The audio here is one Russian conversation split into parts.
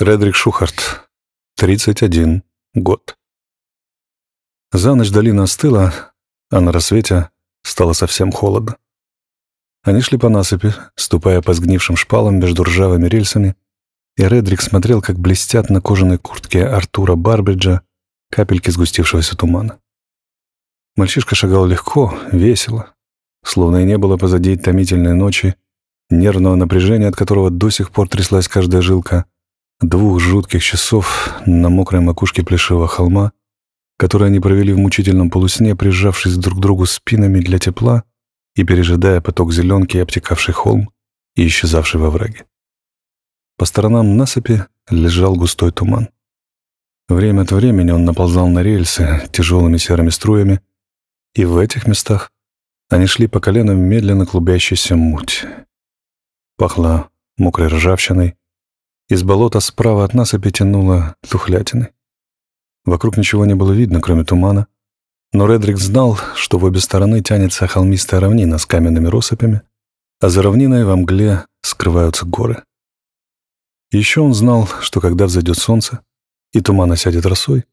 Редрик Шухарт, 31 год. За ночь долина остыла, а на рассвете стало совсем холодно. Они шли по насыпи, ступая по сгнившим шпалам между ржавыми рельсами, и Редрик смотрел, как блестят на кожаной куртке Артура Барбриджа капельки сгустившегося тумана. Мальчишка шагал легко, весело, словно и не было позади томительной ночи, нервного напряжения, от которого до сих пор тряслась каждая жилка — двух жутких часов на мокрой макушке плешивого холма, которые они провели в мучительном полусне, прижавшись друг к другу спинами для тепла и пережидая поток зеленки, обтекавший холм и исчезавший во враге. По сторонам насыпи лежал густой туман. Время от времени он наползал на рельсы тяжелыми серыми струями, и в этих местах они шли по коленам медленно клубящейся муть. Пахло мокрой ржавчиной, из болота справа от нас опетянуло тухлятины. Вокруг ничего не было видно, кроме тумана. Но Редрик знал, что в обе стороны тянется холмистая равнина с каменными россыпями, а за равниной во мгле скрываются горы. Еще он знал, что когда взойдет солнце и туман осядет росой,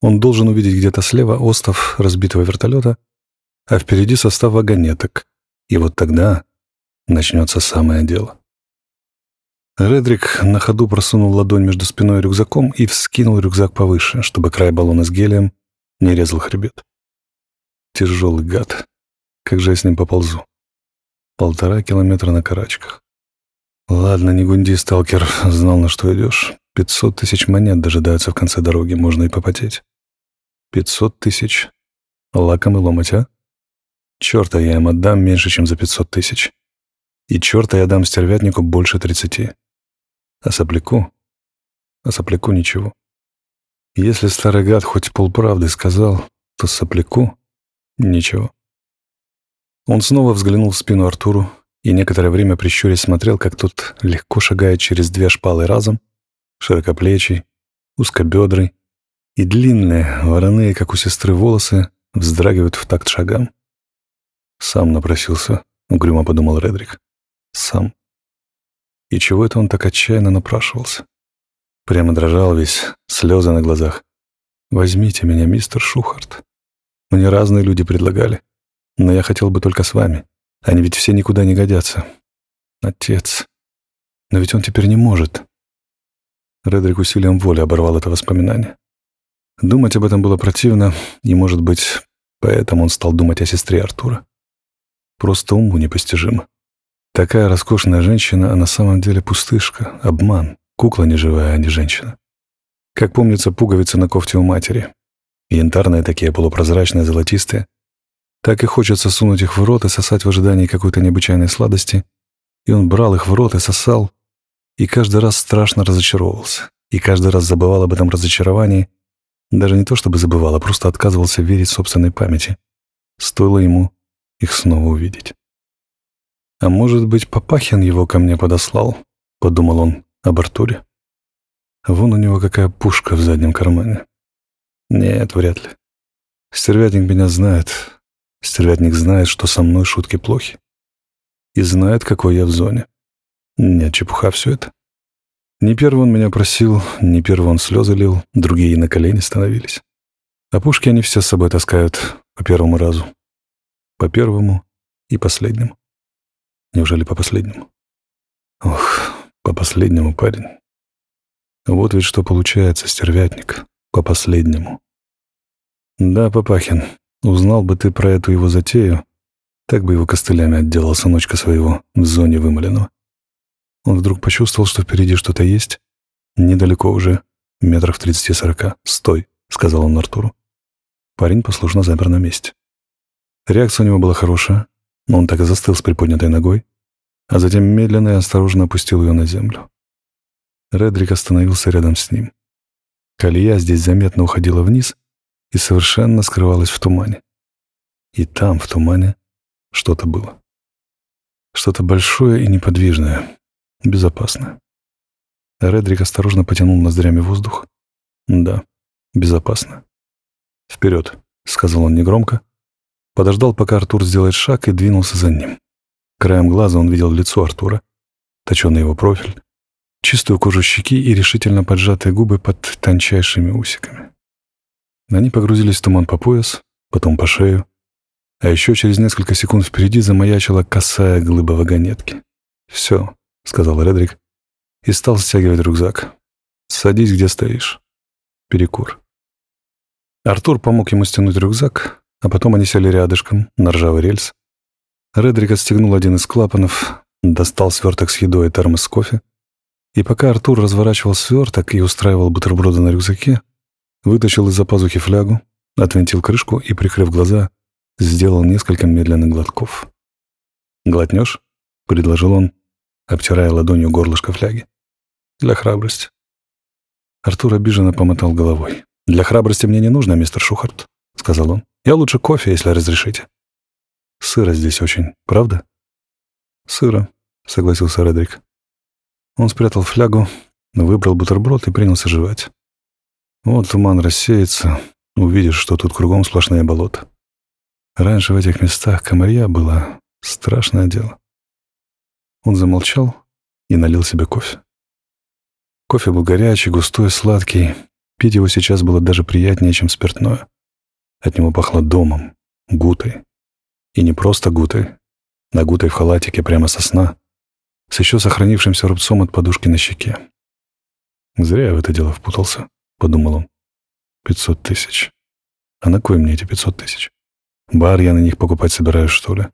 он должен увидеть где-то слева остов разбитого вертолета, а впереди состав вагонеток, и вот тогда начнется самое дело. Редрик на ходу просунул ладонь между спиной и рюкзаком и вскинул рюкзак повыше, чтобы край баллона с гелием не резал хребет. Тяжелый гад. Как же я с ним поползу? Полтора километра на карачках. Ладно, не гунди, сталкер, знал, на что идешь. Пятьсот тысяч монет дожидаются в конце дороги, можно и попотеть. Пятьсот тысяч. Лаком и ломать, а? Черта я им отдам меньше, чем за пятьсот тысяч. И черта я дам стервятнику больше тридцати. А сопляку? А сопляку ничего. если старый гад хоть полправды сказал, то сопляку ничего. Он снова взглянул в спину Артуру и некоторое время прищурясь смотрел, как тот легко шагает через две шпалы разом, широкоплечий, узкобедрый, и длинные, вороные, как у сестры, волосы вздрагивают в такт шагам. «Сам напросился», — угрюмо подумал Редрик. «Сам и чего это он так отчаянно напрашивался? Прямо дрожал весь, слезы на глазах. «Возьмите меня, мистер Шухарт. Мне разные люди предлагали, но я хотел бы только с вами. Они ведь все никуда не годятся. Отец. Но ведь он теперь не может». Редрик усилием воли оборвал это воспоминание. Думать об этом было противно, и, может быть, поэтому он стал думать о сестре Артура. Просто уму непостижимо. Такая роскошная женщина, а на самом деле пустышка, обман, кукла неживая, а не женщина. Как помнится, пуговицы на кофте у матери. Янтарные такие, полупрозрачные, золотистые. Так и хочется сунуть их в рот и сосать в ожидании какой-то необычайной сладости. И он брал их в рот и сосал. И каждый раз страшно разочаровывался. И каждый раз забывал об этом разочаровании. Даже не то чтобы забывал, а просто отказывался верить собственной памяти. Стоило ему их снова увидеть. «А может быть, Папахин его ко мне подослал?» — подумал он об Артуре. «Вон у него какая пушка в заднем кармане». «Нет, вряд ли. Стервятник меня знает. Стервятник знает, что со мной шутки плохи. И знает, какой я в зоне. Нет, чепуха все это. Не первый он меня просил, не первый он слезы лил, другие на колени становились. А пушки они все с собой таскают по первому разу. По первому и последнему. Неужели по последнему? Ох, по последнему, парень. Вот ведь что получается, стервятник. По последнему. Да, Папахин, узнал бы ты про эту его затею, так бы его костылями отделал сыночка своего в зоне вымоленного. Он вдруг почувствовал, что впереди что-то есть. Недалеко уже, метров тридцати-сорока. «Стой!» — сказал он Артуру. Парень послушно замер на месте. Реакция у него была хорошая, но он так и застыл с приподнятой ногой, а затем медленно и осторожно опустил ее на землю. Редрик остановился рядом с ним. Колея здесь заметно уходила вниз и совершенно скрывалась в тумане. И там, в тумане, что-то было. Что-то большое и неподвижное, безопасное. Редрик осторожно потянул ноздрями воздух. Да, безопасно. «Вперед», — сказал он негромко, подождал, пока Артур сделает шаг и двинулся за ним. Краем глаза он видел лицо Артура, точеный его профиль, чистую кожу щеки и решительно поджатые губы под тончайшими усиками. Они погрузились в туман по пояс, потом по шею, а еще через несколько секунд впереди замаячила косая глыба вагонетки. «Все», — сказал Редрик, и стал стягивать рюкзак. «Садись, где стоишь. Перекур». Артур помог ему стянуть рюкзак, а потом они сели рядышком, на ржавый рельс. Редрик отстегнул один из клапанов, достал сверток с едой и термос с кофе, и пока Артур разворачивал сверток и устраивал бутерброды на рюкзаке, вытащил из-за пазухи флягу, отвинтил крышку и, прикрыв глаза, сделал несколько медленных глотков. «Глотнешь?» — предложил он, обтирая ладонью горлышко фляги. «Для храбрости». Артур обиженно помотал головой. «Для храбрости мне не нужно, мистер Шухарт. — сказал он. «Я лучше кофе, если разрешите». «Сыро здесь очень, правда?» «Сыро», — согласился Редрик. Он спрятал флягу, выбрал бутерброд и принялся жевать. «Вот туман рассеется, увидишь, что тут кругом сплошные болота. Раньше в этих местах комарья было страшное дело». Он замолчал и налил себе кофе. Кофе был горячий, густой, сладкий. Пить его сейчас было даже приятнее, чем спиртное. От него пахло домом, гутой. И не просто гутой, на гутой в халатике прямо со сна, с еще сохранившимся рубцом от подушки на щеке. «Зря я в это дело впутался», — подумал он. «Пятьсот тысяч. А на кой мне эти пятьсот тысяч? Бар я на них покупать собираюсь, что ли?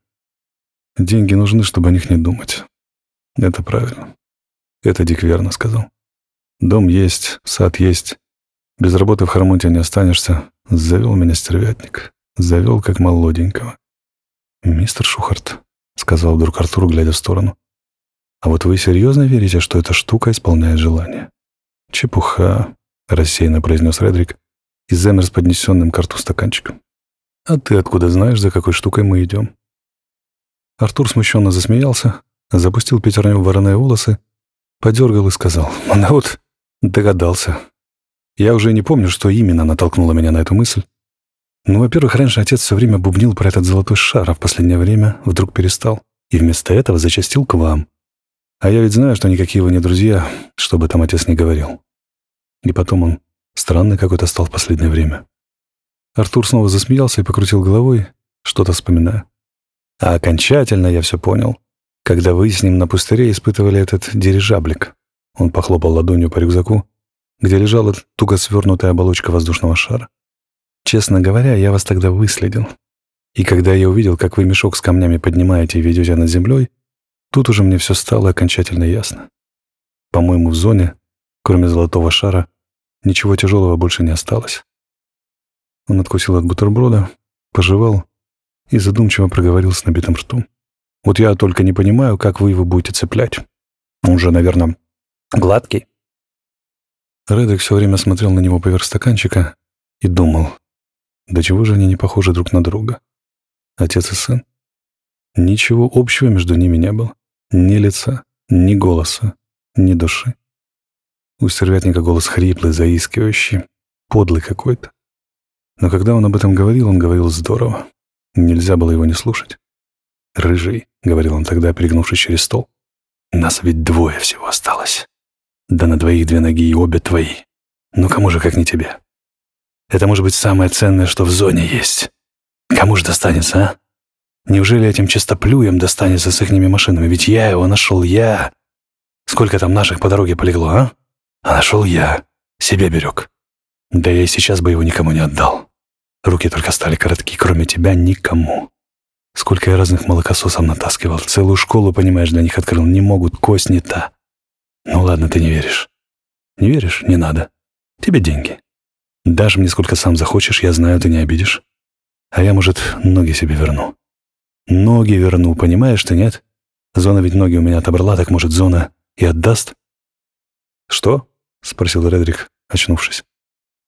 Деньги нужны, чтобы о них не думать. Это правильно. Это Дик верно сказал. Дом есть, сад есть, без работы в Хармонте не останешься. Завел меня стервятник. Завел, как молоденького. «Мистер Шухарт», — сказал вдруг Артур, глядя в сторону. «А вот вы серьезно верите, что эта штука исполняет желание?» «Чепуха», — рассеянно произнес Редрик и замер с поднесенным к рту стаканчиком. «А ты откуда знаешь, за какой штукой мы идем?» Артур смущенно засмеялся, запустил пятерню в вороные волосы, подергал и сказал, «Да вот догадался, я уже не помню, что именно натолкнуло меня на эту мысль. Ну, во-первых, раньше отец все время бубнил про этот золотой шар, а в последнее время вдруг перестал. И вместо этого зачастил к вам. А я ведь знаю, что никакие вы не друзья, что бы там отец ни говорил. И потом он странный какой-то стал в последнее время. Артур снова засмеялся и покрутил головой, что-то вспоминая. А окончательно я все понял, когда вы с ним на пустыре испытывали этот дирижаблик. Он похлопал ладонью по рюкзаку, где лежала туго свернутая оболочка воздушного шара. Честно говоря, я вас тогда выследил. И когда я увидел, как вы мешок с камнями поднимаете и ведете над землей, тут уже мне все стало окончательно ясно. По-моему, в зоне, кроме золотого шара, ничего тяжелого больше не осталось. Он откусил от бутерброда, пожевал и задумчиво проговорил с набитым ртом. «Вот я только не понимаю, как вы его будете цеплять. Он же, наверное, гладкий». Редек все время смотрел на него поверх стаканчика и думал, до да чего же они не похожи друг на друга? Отец и сын? Ничего общего между ними не было. Ни лица, ни голоса, ни души. У стервятника голос хриплый, заискивающий, подлый какой-то. Но когда он об этом говорил, он говорил здорово. Нельзя было его не слушать. «Рыжий», — говорил он тогда, перегнувшись через стол. «Нас ведь двое всего осталось». Да на двоих две ноги и обе твои. Ну кому же, как не тебе? Это может быть самое ценное, что в зоне есть. Кому же достанется, а? Неужели этим чистоплюем достанется с ихними машинами? Ведь я его нашел, я. Сколько там наших по дороге полегло, а? А нашел я. Себе берег. Да я и сейчас бы его никому не отдал. Руки только стали короткие, кроме тебя никому. Сколько я разных молокососов натаскивал. Целую школу, понимаешь, для них открыл. Не могут, кость не та. Ну ладно, ты не веришь. Не веришь? Не надо. Тебе деньги. Дашь мне сколько сам захочешь, я знаю, ты не обидишь. А я, может, ноги себе верну. Ноги верну, понимаешь ты, нет? Зона ведь ноги у меня отобрала, так, может, Зона и отдаст? «Что?» — спросил Редрик, очнувшись.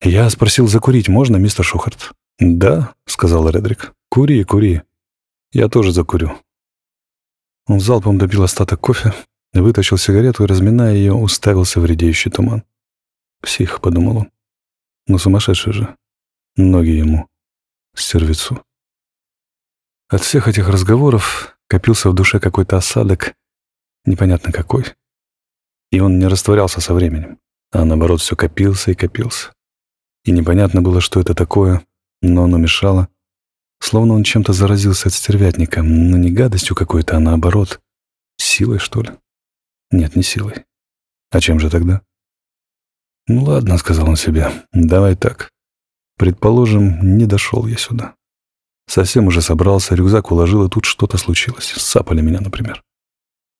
«Я спросил, закурить можно, мистер Шухарт?» «Да», — сказал Редрик. «Кури, кури. Я тоже закурю». Он залпом добил остаток кофе, Вытащил сигарету и, разминая ее, уставился в редеющий туман. «Псих», — подумал он. но ну, сумасшедший же. Ноги ему. Стервицу». От всех этих разговоров копился в душе какой-то осадок, непонятно какой. И он не растворялся со временем, а наоборот все копился и копился. И непонятно было, что это такое, но оно мешало. Словно он чем-то заразился от стервятника, но ну, не гадостью какой-то, а наоборот, силой, что ли. Нет, не силой. А чем же тогда? Ну ладно, сказал он себе, давай так. Предположим, не дошел я сюда. Совсем уже собрался, рюкзак уложил, и тут что-то случилось. Сапали меня, например.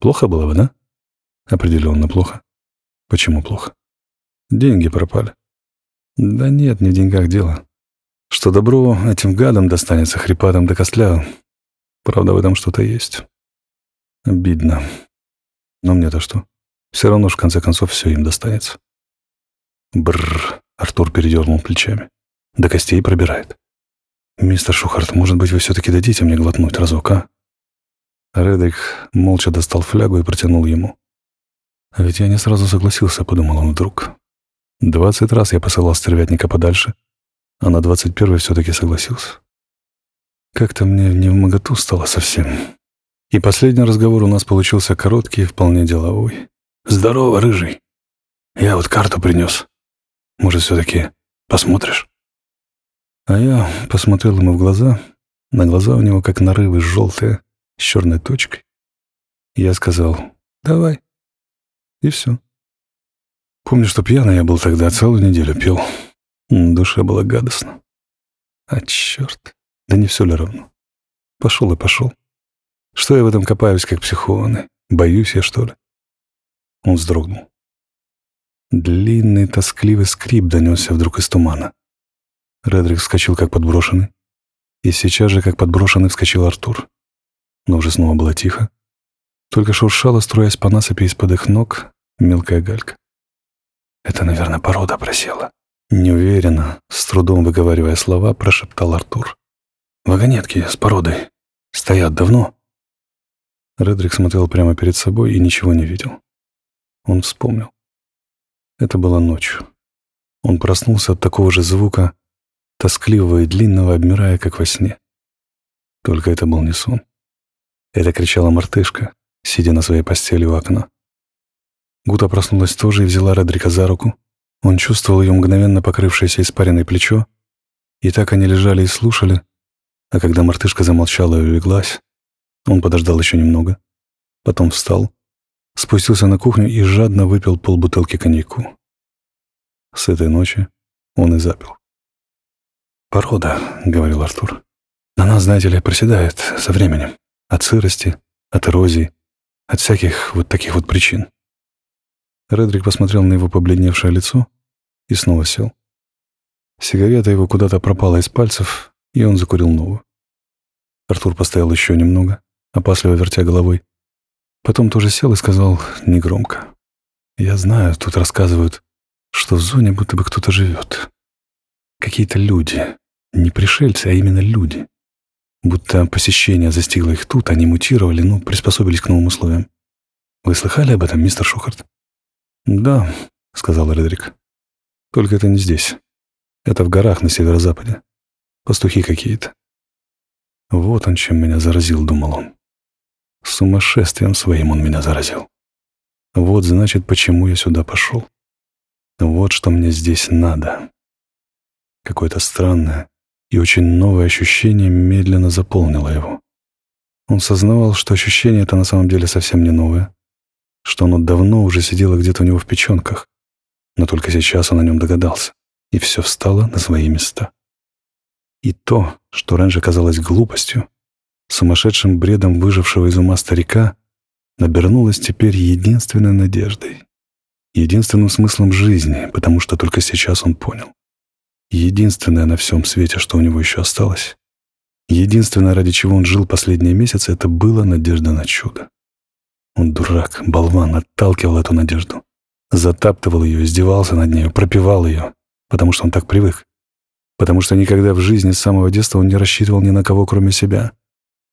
Плохо было бы, да? Определенно плохо. Почему плохо? Деньги пропали. Да нет, не в деньгах дело. Что добро этим гадам достанется, хрипатам да костля. Правда, в этом что-то есть. Обидно. Но мне-то что? Все равно ж в конце концов все им достанется. Бррр, Артур передернул плечами. До костей пробирает. «Мистер Шухарт, может быть, вы все-таки дадите мне глотнуть разок, а?» Редек молча достал флягу и протянул ему. «А ведь я не сразу согласился», — подумал он вдруг. «Двадцать раз я посылал стервятника подальше, а на двадцать первый все-таки согласился. Как-то мне не в моготу стало совсем». И последний разговор у нас получился короткий и вполне деловой. «Здорово, рыжий. Я вот карту принес. Может, все-таки посмотришь?» А я посмотрел ему в глаза. На глаза у него как нарывы желтые, с черной точкой. Я сказал «давай». И все. Помню, что пьяный я был тогда, целую неделю пил. Душа была гадостна. А черт, да не все ли равно. Пошел и пошел. Что я в этом копаюсь, как психованный? Боюсь я, что ли?» Он вздрогнул. Длинный, тоскливый скрип донесся вдруг из тумана. Редрик вскочил, как подброшенный. И сейчас же, как подброшенный, вскочил Артур. Но уже снова было тихо. Только шуршала, струясь по насыпи из-под их ног, мелкая галька. «Это, наверное, порода просела». Неуверенно, с трудом выговаривая слова, прошептал Артур. «Вагонетки с породой стоят давно?» Редрик смотрел прямо перед собой и ничего не видел. Он вспомнил. Это была ночью. Он проснулся от такого же звука, тоскливого и длинного, обмирая, как во сне. Только это был не сон. Это кричала мартышка, сидя на своей постели у окна. Гута проснулась тоже и взяла Редрика за руку. Он чувствовал ее мгновенно покрывшееся испаренное плечо, и так они лежали и слушали, а когда мартышка замолчала и улеглась, он подождал еще немного, потом встал, спустился на кухню и жадно выпил полбутылки коньяку. С этой ночи он и запил. «Порода», — говорил Артур. «На нас, знаете ли, проседает со временем. От сырости, от эрозии, от всяких вот таких вот причин». Редрик посмотрел на его побледневшее лицо и снова сел. Сигарета его куда-то пропала из пальцев, и он закурил новую. Артур постоял еще немного, опасливо вертя головой. Потом тоже сел и сказал негромко. «Я знаю, тут рассказывают, что в зоне будто бы кто-то живет. Какие-то люди, не пришельцы, а именно люди. Будто посещение застигло их тут, они мутировали, ну, приспособились к новым условиям. Вы слыхали об этом, мистер Шухарт?» «Да», — сказал Редрик. «Только это не здесь. Это в горах на северо-западе. Пастухи какие-то». «Вот он, чем меня заразил», — думал он. Сумасшествием своим он меня заразил. Вот, значит, почему я сюда пошел. Вот что мне здесь надо. Какое-то странное и очень новое ощущение медленно заполнило его. Он сознавал, что ощущение это на самом деле совсем не новое, что оно давно уже сидело где-то у него в печенках, но только сейчас он о нем догадался, и все встало на свои места. И то, что раньше казалось глупостью, сумасшедшим бредом выжившего из ума старика, набернулась теперь единственной надеждой, единственным смыслом жизни, потому что только сейчас он понял. Единственное на всем свете, что у него еще осталось, единственное, ради чего он жил последние месяцы, это была надежда на чудо. Он дурак, болван, отталкивал эту надежду. Затаптывал ее, издевался над нею, пропивал ее, потому что он так привык. Потому что никогда в жизни с самого детства он не рассчитывал ни на кого, кроме себя —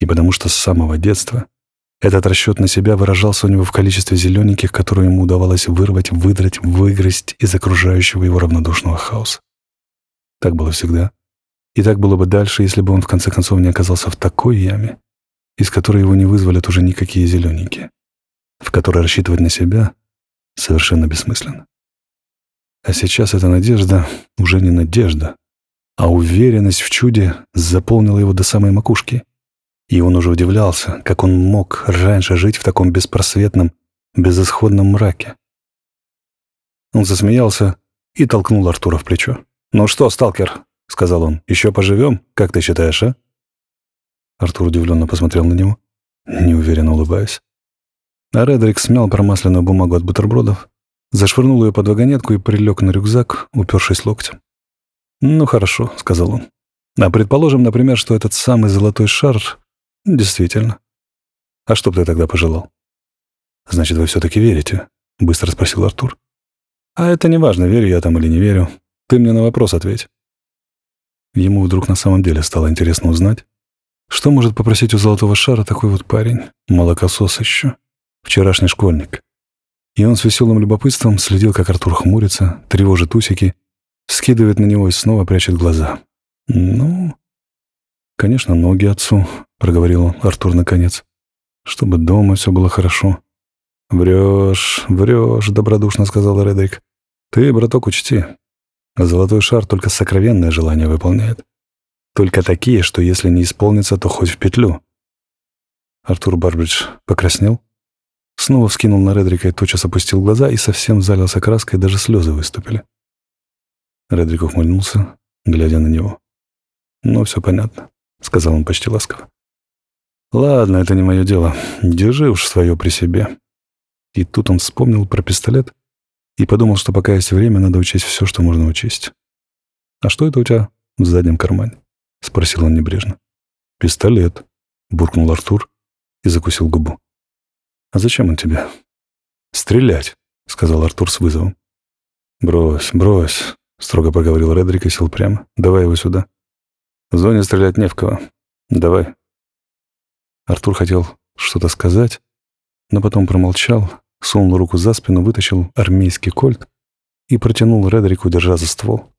и потому что с самого детства этот расчет на себя выражался у него в количестве зелененьких, которые ему удавалось вырвать, выдрать, выгрызть из окружающего его равнодушного хаоса. Так было всегда. И так было бы дальше, если бы он в конце концов не оказался в такой яме, из которой его не вызволят уже никакие зелененькие, в которой рассчитывать на себя совершенно бессмысленно. А сейчас эта надежда уже не надежда, а уверенность в чуде заполнила его до самой макушки — и он уже удивлялся, как он мог раньше жить в таком беспросветном, безысходном мраке. Он засмеялся и толкнул Артура в плечо. «Ну что, сталкер?» — сказал он. «Еще поживем? Как ты считаешь, а?» Артур удивленно посмотрел на него, неуверенно улыбаясь. А Редрик смял промасленную бумагу от бутербродов, зашвырнул ее под вагонетку и прилег на рюкзак, упершись локтем. «Ну хорошо», — сказал он. «А предположим, например, что этот самый золотой шар «Действительно. А что бы ты тогда пожелал?» «Значит, вы все-таки верите?» — быстро спросил Артур. «А это не важно, верю я там или не верю. Ты мне на вопрос ответь». Ему вдруг на самом деле стало интересно узнать, что может попросить у золотого шара такой вот парень, молокосос еще, вчерашний школьник. И он с веселым любопытством следил, как Артур хмурится, тревожит усики, скидывает на него и снова прячет глаза. Ну, конечно, ноги отцу, проговорил Артур наконец. «Чтобы дома все было хорошо». «Врешь, врешь», — добродушно сказал Редрик. «Ты, браток, учти. Золотой шар только сокровенное желание выполняет. Только такие, что если не исполнится, то хоть в петлю». Артур Барбридж покраснел, снова вскинул на Редрика и тотчас опустил глаза и совсем залился краской, даже слезы выступили. Редрик ухмыльнулся, глядя на него. «Ну, все понятно», — сказал он почти ласково. «Ладно, это не мое дело. Держи уж свое при себе». И тут он вспомнил про пистолет и подумал, что пока есть время, надо учесть все, что можно учесть. «А что это у тебя в заднем кармане?» — спросил он небрежно. «Пистолет», — буркнул Артур и закусил губу. «А зачем он тебе?» «Стрелять», — сказал Артур с вызовом. «Брось, брось», — строго проговорил Редрик и сел прямо. «Давай его сюда». «В зоне стрелять не в кого. Давай, Артур хотел что-то сказать, но потом промолчал, сунул руку за спину, вытащил армейский кольт и протянул Редрику, держа за ствол.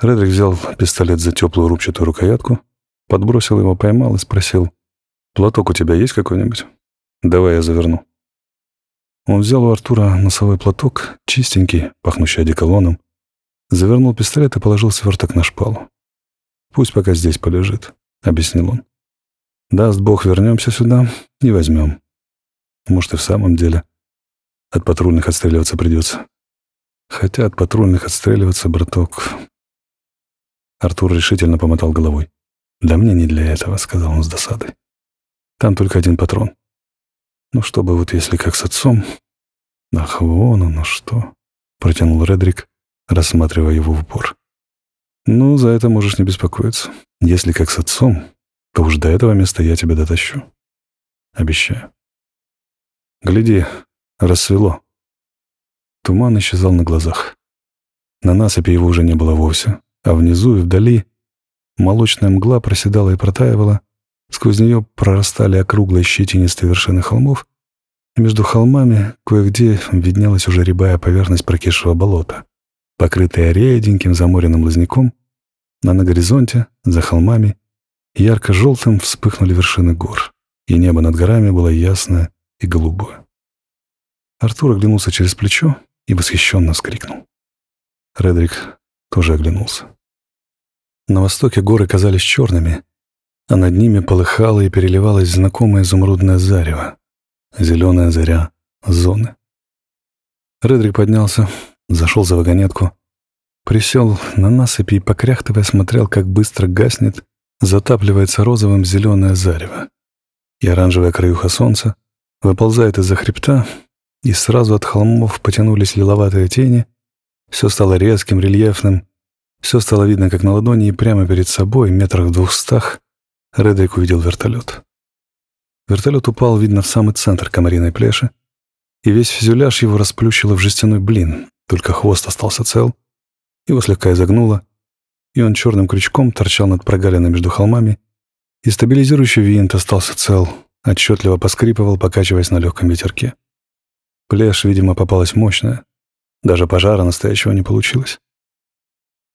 Редрик взял пистолет за теплую рубчатую рукоятку, подбросил его, поймал и спросил, «Платок у тебя есть какой-нибудь? Давай я заверну». Он взял у Артура носовой платок, чистенький, пахнущий одеколоном, завернул пистолет и положил сверток на шпалу. «Пусть пока здесь полежит», — объяснил он. Даст Бог, вернемся сюда и возьмем. Может, и в самом деле от патрульных отстреливаться придется. Хотя от патрульных отстреливаться, браток... Артур решительно помотал головой. «Да мне не для этого», — сказал он с досадой. «Там только один патрон. Ну, чтобы вот если как с отцом...» «Ах, вон оно что!» — протянул Редрик, рассматривая его в упор. «Ну, за это можешь не беспокоиться. Если как с отцом, то уж до этого места я тебя дотащу. Обещаю. Гляди, рассвело. Туман исчезал на глазах. На насыпи его уже не было вовсе, а внизу и вдали молочная мгла проседала и протаивала, сквозь нее прорастали округлые щетинистые вершины холмов, и между холмами кое-где виднелась уже рябая поверхность прокисшего болота, покрытая реденьким заморенным лозняком, а на горизонте, за холмами, Ярко-желтым вспыхнули вершины гор, и небо над горами было ясное и голубое. Артур оглянулся через плечо и восхищенно скрикнул. Редрик тоже оглянулся. На востоке горы казались черными, а над ними полыхало и переливалось знакомое изумрудное зарево, зеленая заря зоны. Редрик поднялся, зашел за вагонетку, присел на насыпи и, покряхтывая, смотрел, как быстро гаснет затапливается розовым зеленое зарево, и оранжевая краюха солнца выползает из-за хребта, и сразу от холмов потянулись лиловатые тени, все стало резким, рельефным, все стало видно как на ладони, и прямо перед собой, метрах в двухстах, Редрик увидел вертолет. Вертолет упал, видно, в самый центр комариной плеши, и весь фюзеляж его расплющило в жестяной блин, только хвост остался цел, его слегка изогнуло, и он черным крючком торчал над прогалиной между холмами, и стабилизирующий винт остался цел, отчетливо поскрипывал, покачиваясь на легком ветерке. Плешь, видимо, попалась мощная. Даже пожара настоящего не получилось.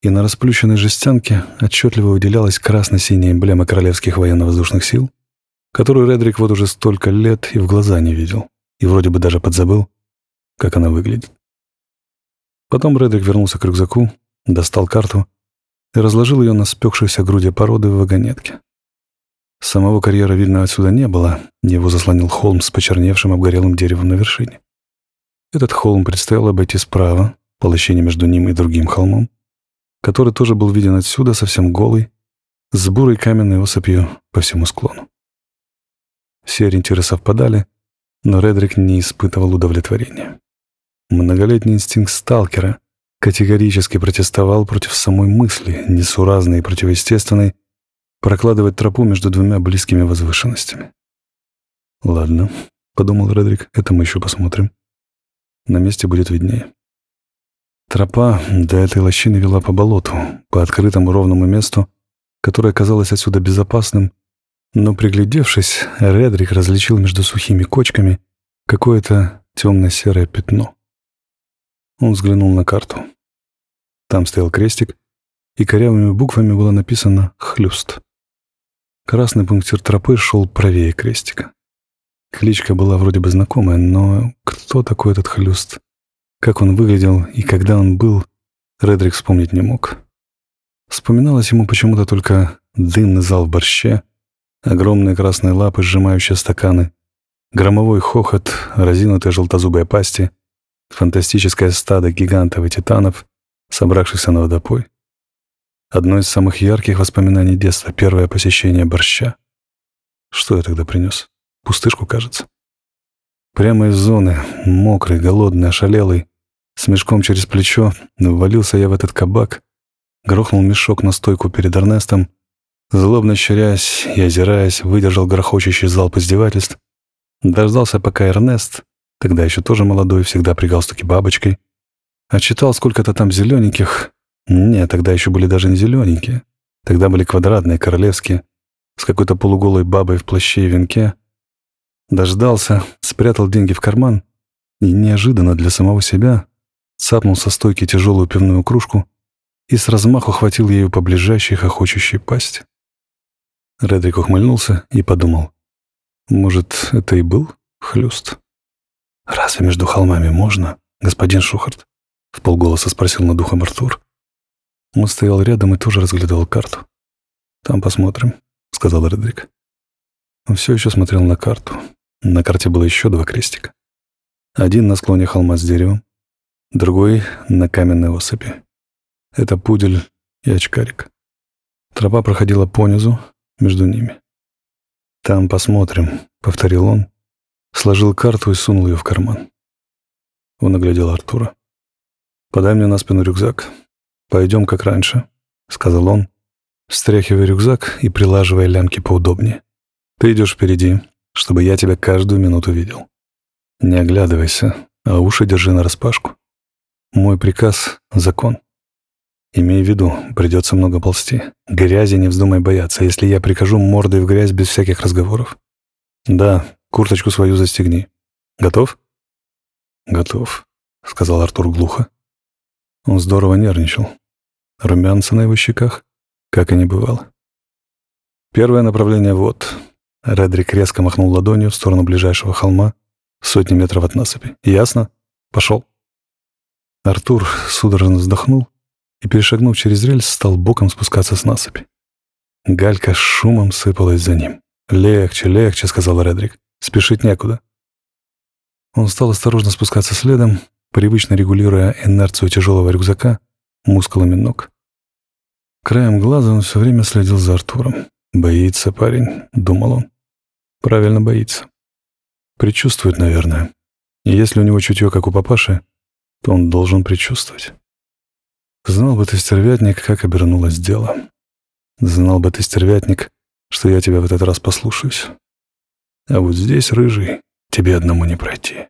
И на расплющенной жестянке отчетливо выделялась красно-синяя эмблема Королевских военно-воздушных сил, которую Редрик вот уже столько лет и в глаза не видел, и вроде бы даже подзабыл, как она выглядит. Потом Редрик вернулся к рюкзаку, достал карту и разложил ее на спекшейся груди породы в вагонетке. Самого карьера видно отсюда не было, его заслонил холм с почерневшим обгорелым деревом на вершине. Этот холм предстояло обойти справа, полощение между ним и другим холмом, который тоже был виден отсюда, совсем голый, с бурой каменной осыпью по всему склону. Все ориентиры совпадали, но Редрик не испытывал удовлетворения. Многолетний инстинкт сталкера, категорически протестовал против самой мысли, несуразной и противоестественной, прокладывать тропу между двумя близкими возвышенностями. «Ладно», — подумал Редрик, — «это мы еще посмотрим. На месте будет виднее». Тропа до этой лощины вела по болоту, по открытому ровному месту, которое казалось отсюда безопасным, но, приглядевшись, Редрик различил между сухими кочками какое-то темно-серое пятно. Он взглянул на карту. Там стоял крестик, и корявыми буквами было написано «Хлюст». Красный пунктир тропы шел правее крестика. Кличка была вроде бы знакомая, но кто такой этот хлюст? Как он выглядел и когда он был, Редрик вспомнить не мог. Вспоминалось ему почему-то только дымный зал в борще, огромные красные лапы, сжимающие стаканы, громовой хохот, разинутые желтозубые пасти, фантастическое стадо гигантов и титанов, собравшихся на водопой. Одно из самых ярких воспоминаний детства — первое посещение борща. Что я тогда принес? Пустышку, кажется. Прямо из зоны, мокрый, голодный, ошалелый, с мешком через плечо, ввалился я в этот кабак, грохнул мешок на стойку перед Эрнестом, злобно щурясь и озираясь, выдержал грохочущий залп издевательств, дождался, пока Эрнест, тогда еще тоже молодой, всегда при галстуке бабочкой, а сколько-то там зелененьких. Не, тогда еще были даже не зелененькие. Тогда были квадратные, королевские, с какой-то полуголой бабой в плаще и венке. Дождался, спрятал деньги в карман и неожиданно для самого себя цапнул со стойки тяжелую пивную кружку и с размаху хватил ею по ближайшей хохочущей пасть. Редрик ухмыльнулся и подумал. «Может, это и был хлюст?» «Разве между холмами можно, господин Шухарт?» В полголоса спросил над ухом Артур. Он стоял рядом и тоже разглядывал карту. «Там посмотрим», — сказал Редрик. Он все еще смотрел на карту. На карте было еще два крестика. Один на склоне холма с деревом, другой — на каменной осыпи. Это пудель и очкарик. Тропа проходила понизу, между ними. «Там посмотрим», — повторил он, сложил карту и сунул ее в карман. Он оглядел Артура. «Подай мне на спину рюкзак. Пойдем, как раньше», — сказал он, встряхивая рюкзак и прилаживая лямки поудобнее. «Ты идешь впереди, чтобы я тебя каждую минуту видел. Не оглядывайся, а уши держи нараспашку. Мой приказ — закон. Имей в виду, придется много ползти. Грязи не вздумай бояться, если я прикажу мордой в грязь без всяких разговоров. Да, курточку свою застегни. Готов?» «Готов», — сказал Артур глухо. Он здорово нервничал. Румянца на его щеках, как и не бывало. Первое направление — вот. Редрик резко махнул ладонью в сторону ближайшего холма, сотни метров от насыпи. «Ясно? Пошел». Артур судорожно вздохнул и, перешагнув через рельс, стал боком спускаться с насыпи. Галька шумом сыпалась за ним. «Легче, легче», — сказал Редрик. «Спешить некуда». Он стал осторожно спускаться следом, привычно регулируя инерцию тяжелого рюкзака мускулами ног. Краем глаза он все время следил за Артуром. «Боится парень», — думал он. «Правильно боится. Причувствует, наверное. И если у него чутье, как у папаши, то он должен предчувствовать. Знал бы ты, стервятник, как обернулось дело. Знал бы ты, стервятник, что я тебя в этот раз послушаюсь. А вот здесь, рыжий, тебе одному не пройти.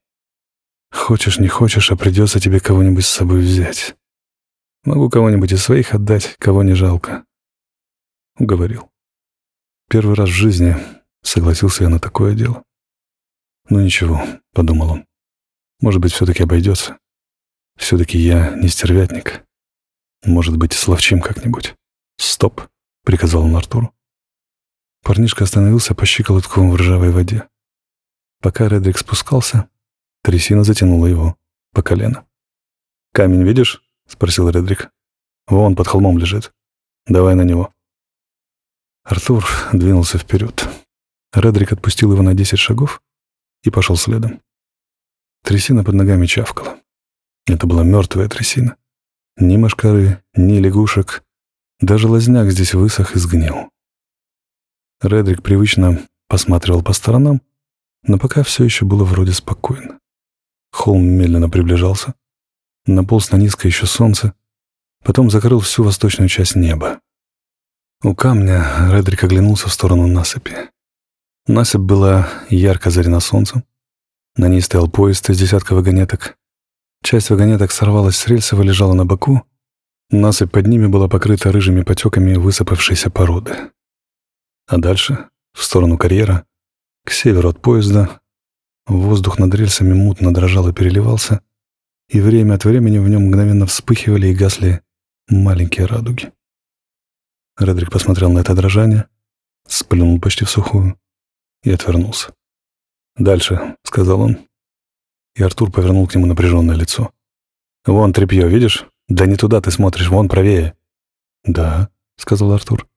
Хочешь, не хочешь, а придется тебе кого-нибудь с собой взять. Могу кого-нибудь из своих отдать, кого не жалко. Уговорил. Первый раз в жизни согласился я на такое дело. Ну ничего, подумал он. Может быть, все-таки обойдется. Все-таки я не стервятник. Может быть, словчим как-нибудь. Стоп, приказал он Артуру. Парнишка остановился по щиколотку в ржавой воде. Пока Редрик спускался, Трясина затянула его по колено. «Камень видишь?» — спросил Редрик. «Вон под холмом лежит. Давай на него». Артур двинулся вперед. Редрик отпустил его на десять шагов и пошел следом. Трясина под ногами чавкала. Это была мертвая трясина. Ни машкары, ни лягушек. Даже лозняк здесь высох и сгнил. Редрик привычно посматривал по сторонам, но пока все еще было вроде спокойно. Холм медленно приближался. Наполз на низкое еще солнце. Потом закрыл всю восточную часть неба. У камня Редрик оглянулся в сторону насыпи. Насыпь была ярко зарена солнцем. На ней стоял поезд из десятка вагонеток. Часть вагонеток сорвалась с рельсов и лежала на боку. Насыпь под ними была покрыта рыжими потеками высыпавшейся породы. А дальше, в сторону карьера, к северу от поезда, Воздух над рельсами мутно дрожал и переливался, и время от времени в нем мгновенно вспыхивали и гасли маленькие радуги. Редрик посмотрел на это дрожание, сплюнул почти в сухую и отвернулся. «Дальше», — сказал он. И Артур повернул к нему напряженное лицо. «Вон трепье, видишь? Да не туда ты смотришь, вон правее». «Да», — сказал Артур.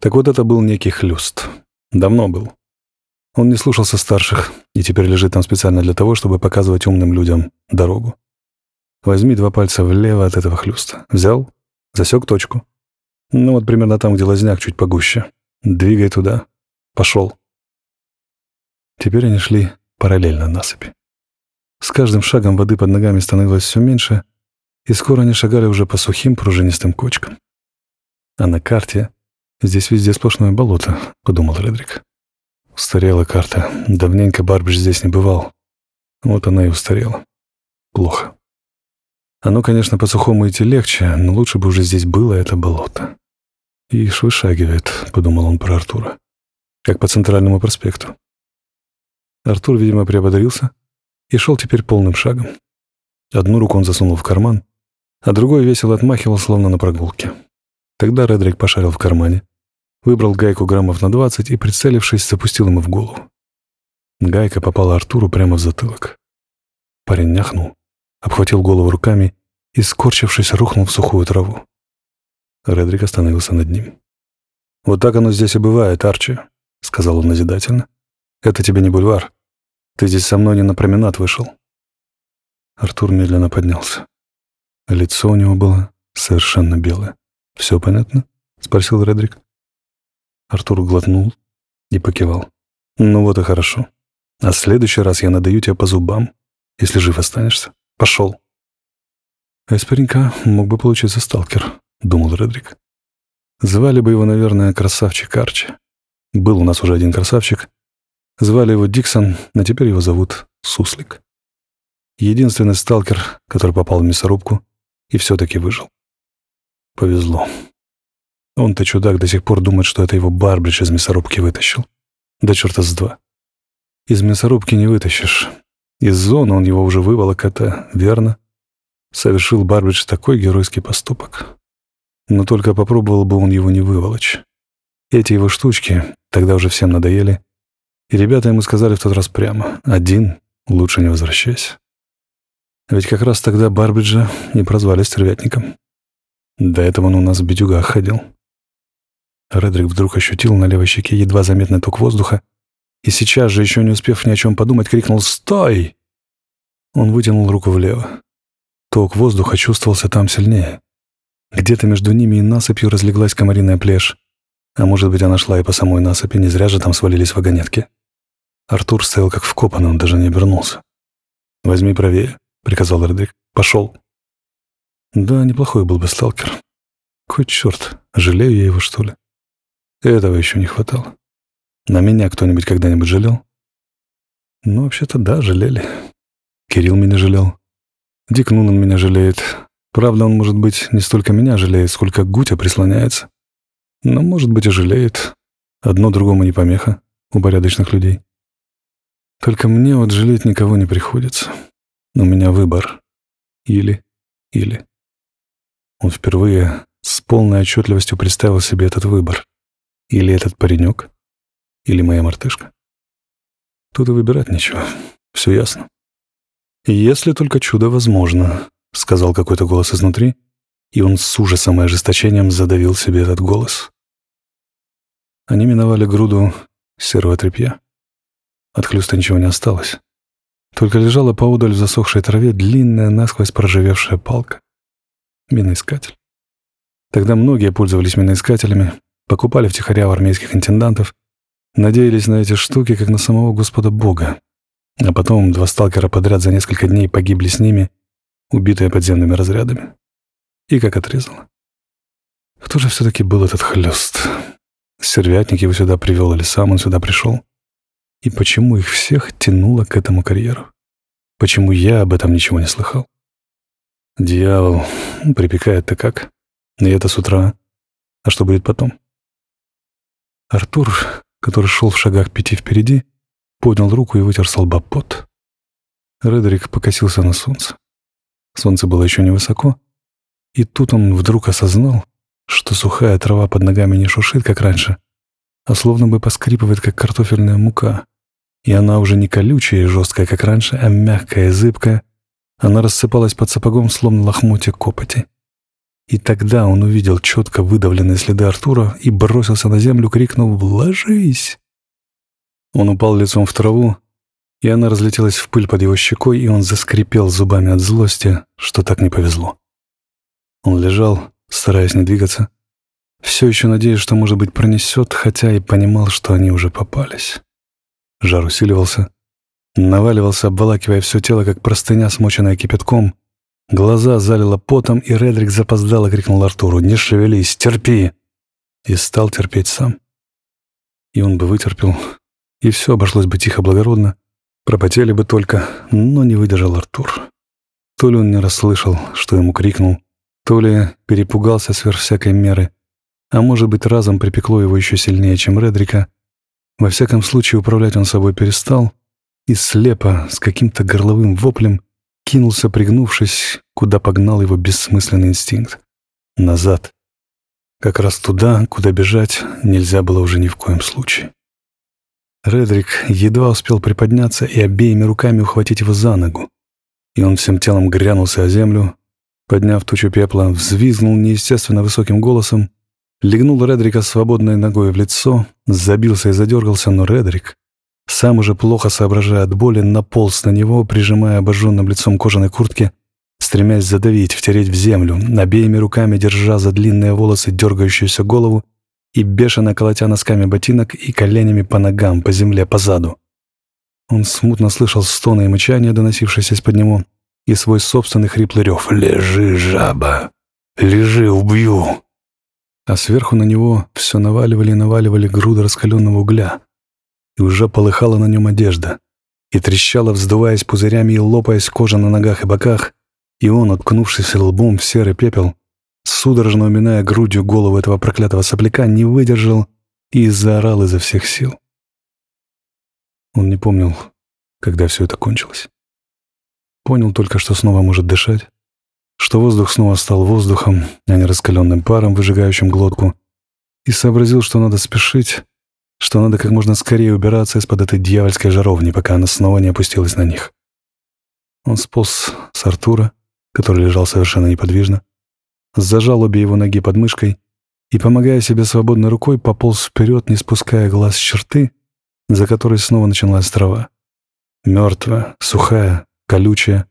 «Так вот это был некий хлюст. Давно был. Он не слушался старших и теперь лежит там специально для того, чтобы показывать умным людям дорогу. Возьми два пальца влево от этого хлюста. Взял, засек точку. Ну вот примерно там, где лазняк чуть погуще. Двигай туда. Пошел. Теперь они шли параллельно насыпи. С каждым шагом воды под ногами становилось все меньше, и скоро они шагали уже по сухим пружинистым кочкам. А на карте здесь везде сплошное болото, подумал Редрик. Устарела карта. Давненько Барбиш здесь не бывал. Вот она и устарела. Плохо. Оно, а ну, конечно, по-сухому идти легче, но лучше бы уже здесь было это болото. И вышагивает», — подумал он про Артура. «Как по Центральному проспекту». Артур, видимо, приободрился и шел теперь полным шагом. Одну руку он засунул в карман, а другой весело отмахивал, словно на прогулке. Тогда Редрик пошарил в кармане, выбрал гайку граммов на 20 и, прицелившись, запустил ему в голову. Гайка попала Артуру прямо в затылок. Парень няхнул, обхватил голову руками и, скорчившись, рухнул в сухую траву. Редрик остановился над ним. «Вот так оно здесь и бывает, Арчи», — сказал он назидательно. «Это тебе не бульвар. Ты здесь со мной не на променад вышел». Артур медленно поднялся. Лицо у него было совершенно белое. «Все понятно?» — спросил Редрик. Артур глотнул и покивал. «Ну вот и хорошо. А в следующий раз я надаю тебя по зубам, если жив останешься. Пошел». «А из паренька мог бы получиться сталкер», — думал Редрик. «Звали бы его, наверное, красавчик Арчи. Был у нас уже один красавчик. Звали его Диксон, но а теперь его зовут Суслик. Единственный сталкер, который попал в мясорубку и все-таки выжил. Повезло». Он-то чудак до сих пор думает, что это его Барбридж из мясорубки вытащил. Да черта с два. Из мясорубки не вытащишь. Из зоны он его уже выволок, это верно. Совершил Барбридж такой геройский поступок. Но только попробовал бы он его не выволочь. Эти его штучки тогда уже всем надоели. И ребята ему сказали в тот раз прямо «Один, лучше не возвращайся». Ведь как раз тогда Барбриджа и прозвали стервятником. До этого он у нас в бедюгах ходил. Редрик вдруг ощутил на левой щеке едва заметный ток воздуха и сейчас же, еще не успев ни о чем подумать, крикнул «Стой!». Он вытянул руку влево. Ток воздуха чувствовался там сильнее. Где-то между ними и насыпью разлеглась комариная плешь. А может быть, она шла и по самой насыпи, не зря же там свалились вагонетки. Артур стоял как вкопанный, он даже не обернулся. «Возьми правее», — приказал Редрик. «Пошел». Да, неплохой был бы сталкер. Какой черт, жалею я его, что ли? Этого еще не хватало. На меня кто-нибудь когда-нибудь жалел? Ну, вообще-то, да, жалели. Кирилл меня жалел. Дик Нунан меня жалеет. Правда, он, может быть, не столько меня жалеет, сколько Гутя прислоняется. Но, может быть, и жалеет. Одно другому не помеха у порядочных людей. Только мне вот жалеть никого не приходится. У меня выбор. Или, или. Он впервые с полной отчетливостью представил себе этот выбор. Или этот паренек? Или моя мартышка? Тут и выбирать нечего. Все ясно. «Если только чудо возможно», — сказал какой-то голос изнутри, и он с ужасом и ожесточением задавил себе этот голос. Они миновали груду серого тряпья. От хлюста ничего не осталось. Только лежала поодаль в засохшей траве длинная, насквозь проживевшая палка. Миноискатель. Тогда многие пользовались миноискателями, покупали втихаря у армейских интендантов, надеялись на эти штуки, как на самого Господа Бога. А потом два сталкера подряд за несколько дней погибли с ними, убитые подземными разрядами. И как отрезало. Кто же все-таки был этот хлест? Сервятник его сюда привел или сам он сюда пришел? И почему их всех тянуло к этому карьеру? Почему я об этом ничего не слыхал? Дьявол, припекает-то как? И это с утра. А что будет потом? Артур, который шел в шагах пяти впереди, поднял руку и вытер с лба Редерик покосился на солнце. Солнце было еще невысоко, и тут он вдруг осознал, что сухая трава под ногами не шуршит, как раньше, а словно бы поскрипывает, как картофельная мука. И она уже не колючая и жесткая, как раньше, а мягкая и зыбкая. Она рассыпалась под сапогом, словно лохмотья копоти. И тогда он увидел четко выдавленные следы Артура и бросился на землю, крикнув «Ложись!». Он упал лицом в траву, и она разлетелась в пыль под его щекой, и он заскрипел зубами от злости, что так не повезло. Он лежал, стараясь не двигаться, все еще надеясь, что, может быть, пронесет, хотя и понимал, что они уже попались. Жар усиливался, наваливался, обволакивая все тело, как простыня, смоченная кипятком, Глаза залило потом, и Редрик запоздало крикнул Артуру «Не шевелись, терпи!» И стал терпеть сам. И он бы вытерпел, и все обошлось бы тихо-благородно, пропотели бы только, но не выдержал Артур. То ли он не расслышал, что ему крикнул, то ли перепугался сверх всякой меры, а может быть, разом припекло его еще сильнее, чем Редрика. Во всяком случае, управлять он собой перестал, и слепо, с каким-то горловым воплем, кинулся, пригнувшись, куда погнал его бессмысленный инстинкт. Назад. Как раз туда, куда бежать нельзя было уже ни в коем случае. Редрик едва успел приподняться и обеими руками ухватить его за ногу. И он всем телом грянулся о землю, подняв тучу пепла, взвизгнул неестественно высоким голосом, легнул Редрика свободной ногой в лицо, забился и задергался, но Редрик сам уже плохо соображая от боли, наполз на него, прижимая обожженным лицом кожаной куртки, стремясь задавить, втереть в землю, обеими руками держа за длинные волосы дергающуюся голову и бешено колотя носками ботинок и коленями по ногам, по земле, по заду. Он смутно слышал стоны и мычания, доносившиеся из-под него, и свой собственный хриплый рев «Лежи, жаба! Лежи, убью!» А сверху на него все наваливали и наваливали груды раскаленного угля, и уже полыхала на нем одежда, и трещала, вздуваясь пузырями и лопаясь кожа на ногах и боках, и он, уткнувшись лбом в серый пепел, судорожно уминая грудью голову этого проклятого сопляка, не выдержал и заорал изо всех сил. Он не помнил, когда все это кончилось. Понял только, что снова может дышать, что воздух снова стал воздухом, а не раскаленным паром, выжигающим глотку, и сообразил, что надо спешить, что надо как можно скорее убираться из-под этой дьявольской жаровни, пока она снова не опустилась на них. Он сполз с Артура, который лежал совершенно неподвижно, зажал обе его ноги под мышкой и, помогая себе свободной рукой, пополз вперед, не спуская глаз с черты, за которой снова начиналась трава. Мертвая, сухая, колючая,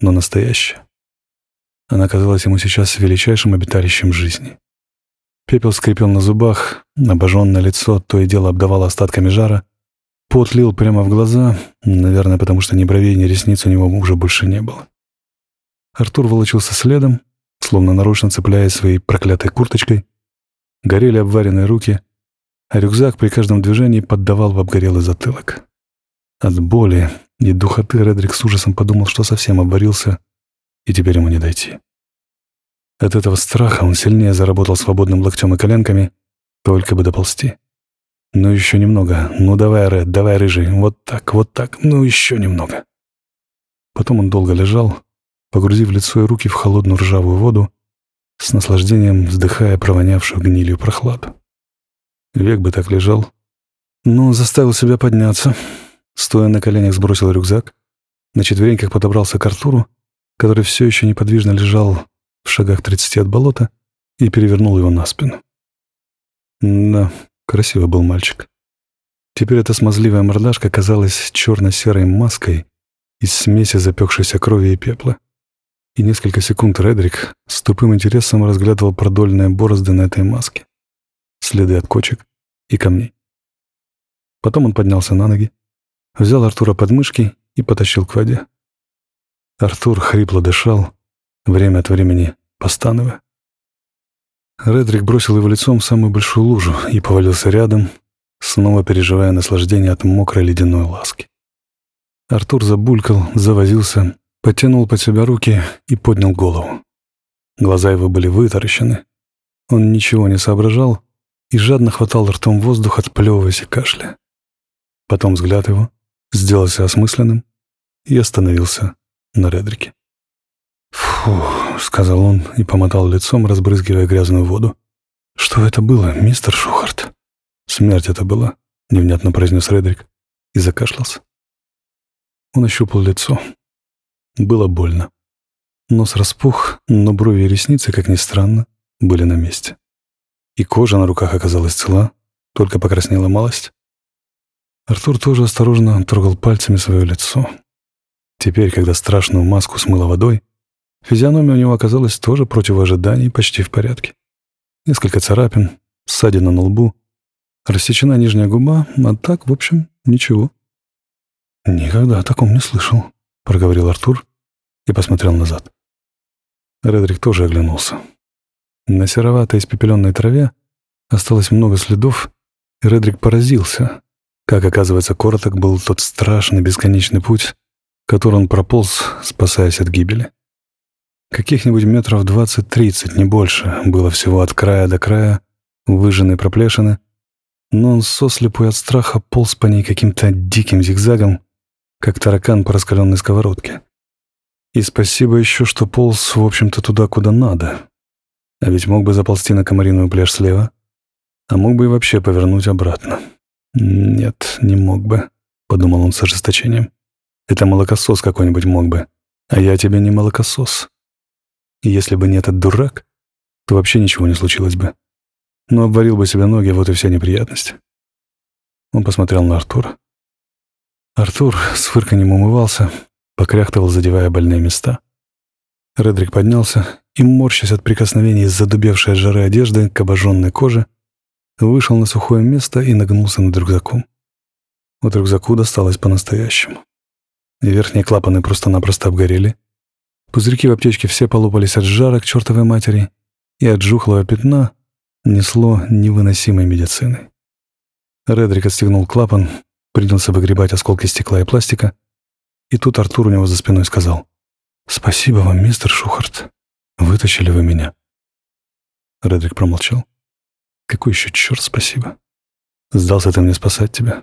но настоящая. Она казалась ему сейчас величайшим обиталищем жизни. Пепел скрипел на зубах, обожженное лицо то и дело обдавало остатками жара. Пот лил прямо в глаза, наверное, потому что ни бровей, ни ресниц у него уже больше не было. Артур волочился следом, словно нарочно цепляясь своей проклятой курточкой. Горели обваренные руки, а рюкзак при каждом движении поддавал в обгорелый затылок. От боли и духоты Редрик с ужасом подумал, что совсем обварился, и теперь ему не дойти. От этого страха он сильнее заработал свободным локтем и коленками, только бы доползти. «Ну еще немного. Ну давай, Ред, давай, рыжий. Вот так, вот так. Ну еще немного». Потом он долго лежал, погрузив лицо и руки в холодную ржавую воду, с наслаждением вздыхая провонявшую гнилью прохладу. Век бы так лежал. Но ну, заставил себя подняться. Стоя на коленях, сбросил рюкзак. На четвереньках подобрался к Артуру, который все еще неподвижно лежал в шагах 30 от болота и перевернул его на спину. Да, красиво был мальчик. Теперь эта смазливая мордашка казалась черно-серой маской из смеси запекшейся крови и пепла. И несколько секунд Редрик с тупым интересом разглядывал продольные борозды на этой маске, следы от кочек и камней. Потом он поднялся на ноги, взял Артура под мышки и потащил к воде. Артур хрипло дышал, время от времени постановая. Редрик бросил его лицом в самую большую лужу и повалился рядом, снова переживая наслаждение от мокрой ледяной ласки. Артур забулькал, завозился, потянул под себя руки и поднял голову. Глаза его были вытаращены. Он ничего не соображал и жадно хватал ртом воздух, отплевываясь и кашля. Потом взгляд его сделался осмысленным и остановился на Редрике. «Фу», — сказал он и помотал лицом, разбрызгивая грязную воду. «Что это было, мистер Шухарт?» «Смерть это была», — невнятно произнес Редрик и закашлялся. Он ощупал лицо. Было больно. Нос распух, но брови и ресницы, как ни странно, были на месте. И кожа на руках оказалась цела, только покраснела малость. Артур тоже осторожно трогал пальцами свое лицо. Теперь, когда страшную маску смыло водой, Физиономия у него оказалась тоже против ожиданий, почти в порядке. Несколько царапин, ссадина на лбу, рассечена нижняя губа, а так, в общем, ничего. «Никогда о таком не слышал», — проговорил Артур и посмотрел назад. Редрик тоже оглянулся. На сероватой испепеленной траве осталось много следов, и Редрик поразился, как, оказывается, короток был тот страшный бесконечный путь, который он прополз, спасаясь от гибели. Каких-нибудь метров 20-30, не больше, было всего от края до края, выжженной проплешины, но он сослепой от страха полз по ней каким-то диким зигзагом, как таракан по раскаленной сковородке. И спасибо еще, что полз, в общем-то, туда, куда надо. А ведь мог бы заползти на комариную пляж слева, а мог бы и вообще повернуть обратно. «Нет, не мог бы», — подумал он с ожесточением. «Это молокосос какой-нибудь мог бы, а я тебе не молокосос». Если бы не этот дурак, то вообще ничего не случилось бы. Но обварил бы себе ноги, вот и вся неприятность. Он посмотрел на Артура. Артур с фырканем умывался, покряхтывал, задевая больные места. Редрик поднялся и, морщась от прикосновений задубевшей от жары одежды к обожженной коже, вышел на сухое место и нагнулся над рюкзаком. Вот рюкзаку досталось по-настоящему. Верхние клапаны просто-напросто обгорели — Пузырьки в аптечке все полопались от жара к чертовой матери, и от жухлого пятна несло невыносимой медицины. Редрик отстегнул клапан, принялся выгребать осколки стекла и пластика, и тут Артур у него за спиной сказал «Спасибо вам, мистер Шухарт, вытащили вы меня». Редрик промолчал. «Какой еще черт спасибо? Сдался ты мне спасать тебя».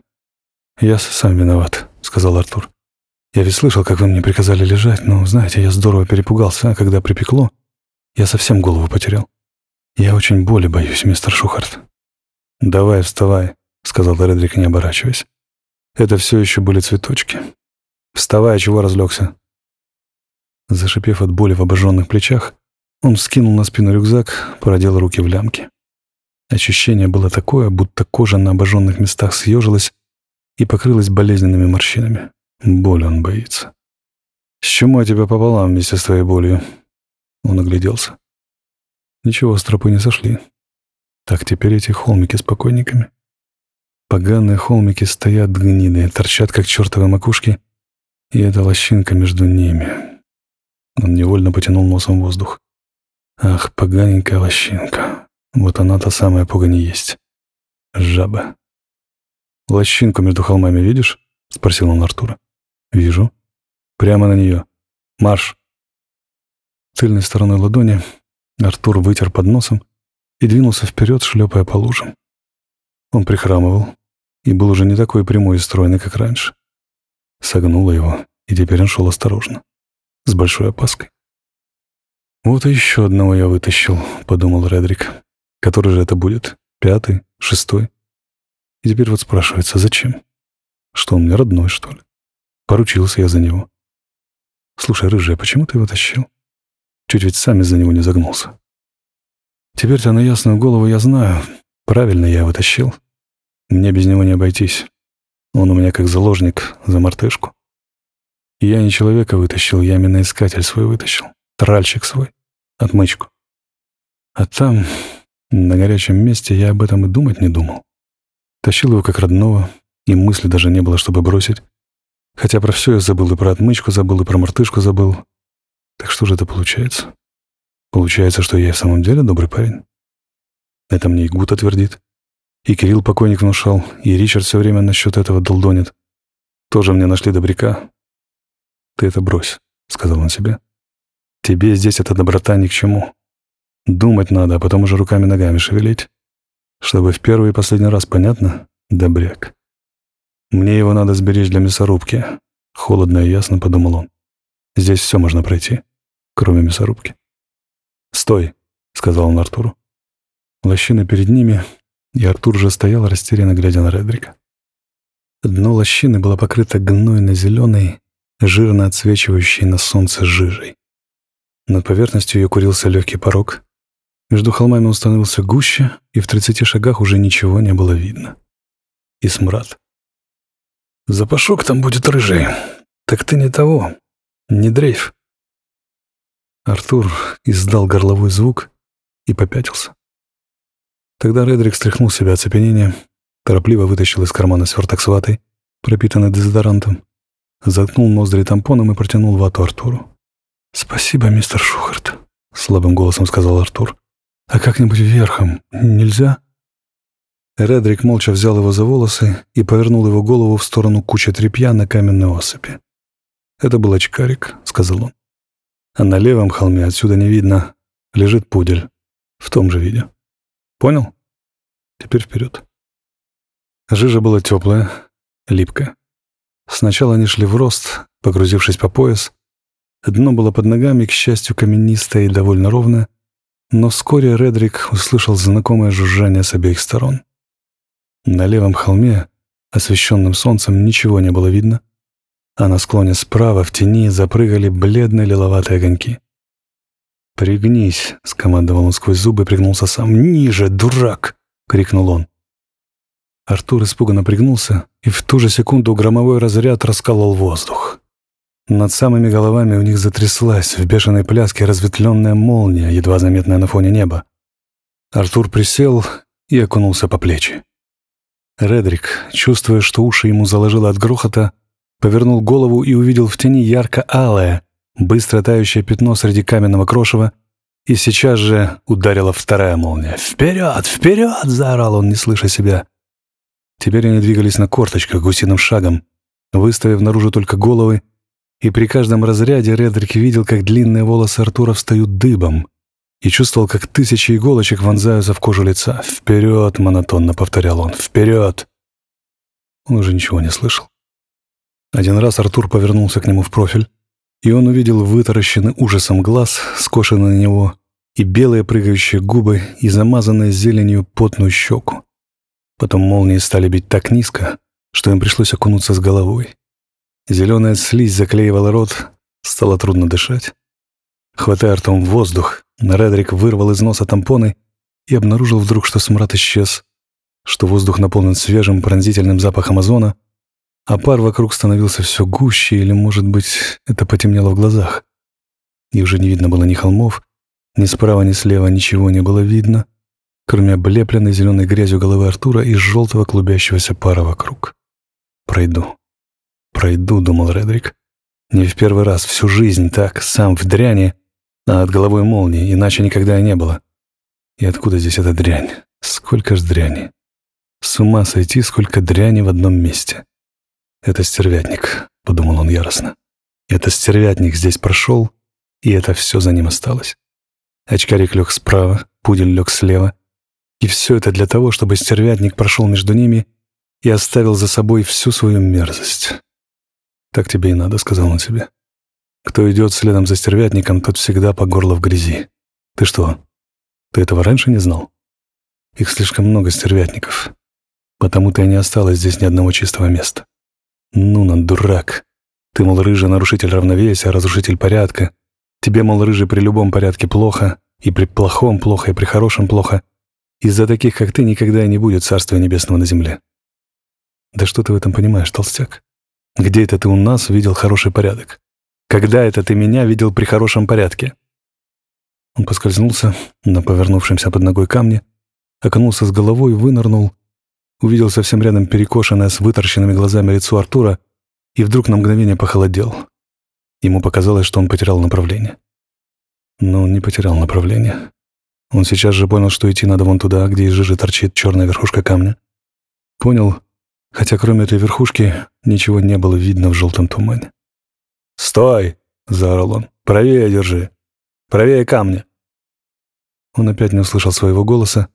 «Я сам виноват», — сказал Артур. Я ведь слышал, как вы мне приказали лежать, но, знаете, я здорово перепугался, а когда припекло, я совсем голову потерял. Я очень боли боюсь, мистер Шухарт. «Давай, вставай», — сказал Редрик, не оборачиваясь. Это все еще были цветочки. «Вставай, а чего разлегся?» Зашипев от боли в обожженных плечах, он скинул на спину рюкзак, породил руки в лямки. Ощущение было такое, будто кожа на обожженных местах съежилась и покрылась болезненными морщинами. Боль он боится. С чумой тебя пополам вместе с твоей болью. Он огляделся. Ничего, с тропы не сошли. Так теперь эти холмики с покойниками. Поганые холмики стоят гниды, торчат, как чертовы макушки, и эта лощинка между ними. Он невольно потянул носом воздух. Ах, поганенькая лощинка. Вот она та самая погони есть. Жаба. «Лощинку между холмами видишь?» — спросил он Артура. Вижу. Прямо на нее. Марш. Тыльной стороной ладони Артур вытер под носом и двинулся вперед, шлепая по лужам. Он прихрамывал и был уже не такой прямой и стройный, как раньше. Согнуло его, и теперь он шел осторожно, с большой опаской. «Вот и еще одного я вытащил», — подумал Редрик. «Который же это будет? Пятый? Шестой?» И теперь вот спрашивается, зачем? Что он мне родной, что ли? Поручился я за него. Слушай, рыжая, почему ты его тащил? Чуть ведь сам из-за него не загнулся. Теперь-то на ясную голову я знаю. Правильно я его тащил. Мне без него не обойтись. Он у меня как заложник за мартышку. Я не человека вытащил, я миноискатель свой вытащил. Тральщик свой. Отмычку. А там, на горячем месте, я об этом и думать не думал. Тащил его как родного, и мысли даже не было, чтобы бросить. Хотя про все я забыл, и про отмычку забыл, и про мартышку забыл. Так что же это получается? Получается, что я и в самом деле добрый парень? Это мне и Гута твердит. И Кирилл покойник внушал, и Ричард все время насчет этого долдонит. Тоже мне нашли добряка. Ты это брось, сказал он себе. Тебе здесь эта доброта ни к чему. Думать надо, а потом уже руками-ногами шевелить. Чтобы в первый и последний раз понятно, добряк. Мне его надо сберечь для мясорубки. Холодно и ясно, подумал он. Здесь все можно пройти, кроме мясорубки. «Стой!» — сказал он Артуру. Лощина перед ними, и Артур же стоял, растерянно глядя на Редрика. Дно лощины было покрыто гнойно-зеленой, жирно отсвечивающей на солнце жижей. Над поверхностью ее курился легкий порог. Между холмами он становился гуще, и в тридцати шагах уже ничего не было видно. И смрад. Запашок там будет рыжий. Так ты не того. Не дрейф. Артур издал горловой звук и попятился. Тогда Редрик стряхнул себя от оцепенение, торопливо вытащил из кармана сверток с ватой, пропитанный дезодорантом, заткнул ноздри тампоном и протянул вату Артуру. «Спасибо, мистер Шухарт», — слабым голосом сказал Артур. «А как-нибудь верхом нельзя?» Редрик молча взял его за волосы и повернул его голову в сторону кучи тряпья на каменной осыпи. «Это был очкарик», — сказал он. «А на левом холме отсюда не видно. Лежит пудель. В том же виде. Понял? Теперь вперед». Жижа была теплая, липкая. Сначала они шли в рост, погрузившись по пояс. Дно было под ногами, к счастью, каменистое и довольно ровное, но вскоре Редрик услышал знакомое жужжание с обеих сторон. На левом холме, освещенным солнцем, ничего не было видно, а на склоне справа в тени запрыгали бледные лиловатые огоньки. «Пригнись!» — скомандовал он сквозь зубы и пригнулся сам. «Ниже, дурак!» — крикнул он. Артур испуганно пригнулся, и в ту же секунду громовой разряд расколол воздух. Над самыми головами у них затряслась в бешеной пляске разветвленная молния, едва заметная на фоне неба. Артур присел и окунулся по плечи. Редрик, чувствуя, что уши ему заложило от грохота, повернул голову и увидел в тени ярко-алое, быстро тающее пятно среди каменного крошева, и сейчас же ударила вторая молния. «Вперед! Вперед!» — заорал он, не слыша себя. Теперь они двигались на корточках гусиным шагом, выставив наружу только головы, и при каждом разряде Редрик видел, как длинные волосы Артура встают дыбом, и чувствовал, как тысячи иголочек вонзаются в кожу лица. «Вперед!» — монотонно повторял он. «Вперед!» Он уже ничего не слышал. Один раз Артур повернулся к нему в профиль, и он увидел вытаращенный ужасом глаз, скошенный на него, и белые прыгающие губы, и замазанные зеленью потную щеку. Потом молнии стали бить так низко, что им пришлось окунуться с головой. Зеленая слизь заклеивала рот, стало трудно дышать. Хватая ртом воздух, Редрик вырвал из носа тампоны и обнаружил вдруг, что смрад исчез, что воздух наполнен свежим пронзительным запахом озона, а пар вокруг становился все гуще, или, может быть, это потемнело в глазах. И уже не видно было ни холмов, ни справа, ни слева ничего не было видно, кроме облепленной зеленой грязью головы Артура и желтого клубящегося пара вокруг. «Пройду. Пройду», — думал Редрик. «Не в первый раз, всю жизнь так, сам в дряни, — а от головой молнии, иначе никогда и не было. И откуда здесь эта дрянь? Сколько ж дряни? С ума сойти, сколько дряни в одном месте. Это стервятник, подумал он яростно. Это стервятник здесь прошел, и это все за ним осталось. Очкарик лег справа, пудель лег слева. И все это для того, чтобы стервятник прошел между ними и оставил за собой всю свою мерзость. «Так тебе и надо», — сказал он себе. Кто идет следом за стервятником, тот всегда по горло в грязи. Ты что, ты этого раньше не знал? Их слишком много стервятников. Потому-то и не осталось здесь ни одного чистого места. Ну, на дурак. Ты, мол, рыжий нарушитель равновесия, разрушитель порядка. Тебе, мол, рыжий при любом порядке плохо, и при плохом плохо, и при хорошем плохо. Из-за таких, как ты, никогда и не будет Царства Небесного на земле. Да что ты в этом понимаешь, толстяк? Где это ты у нас видел хороший порядок? Когда это ты меня видел при хорошем порядке?» Он поскользнулся на повернувшемся под ногой камне, окунулся с головой, вынырнул, увидел совсем рядом перекошенное с выторщенными глазами лицо Артура и вдруг на мгновение похолодел. Ему показалось, что он потерял направление. Но он не потерял направление. Он сейчас же понял, что идти надо вон туда, где из жижи торчит черная верхушка камня. Понял, хотя кроме этой верхушки ничего не было видно в желтом тумане. «Стой!» — заорал он. «Правее держи! Правее камня!» Он опять не услышал своего голоса,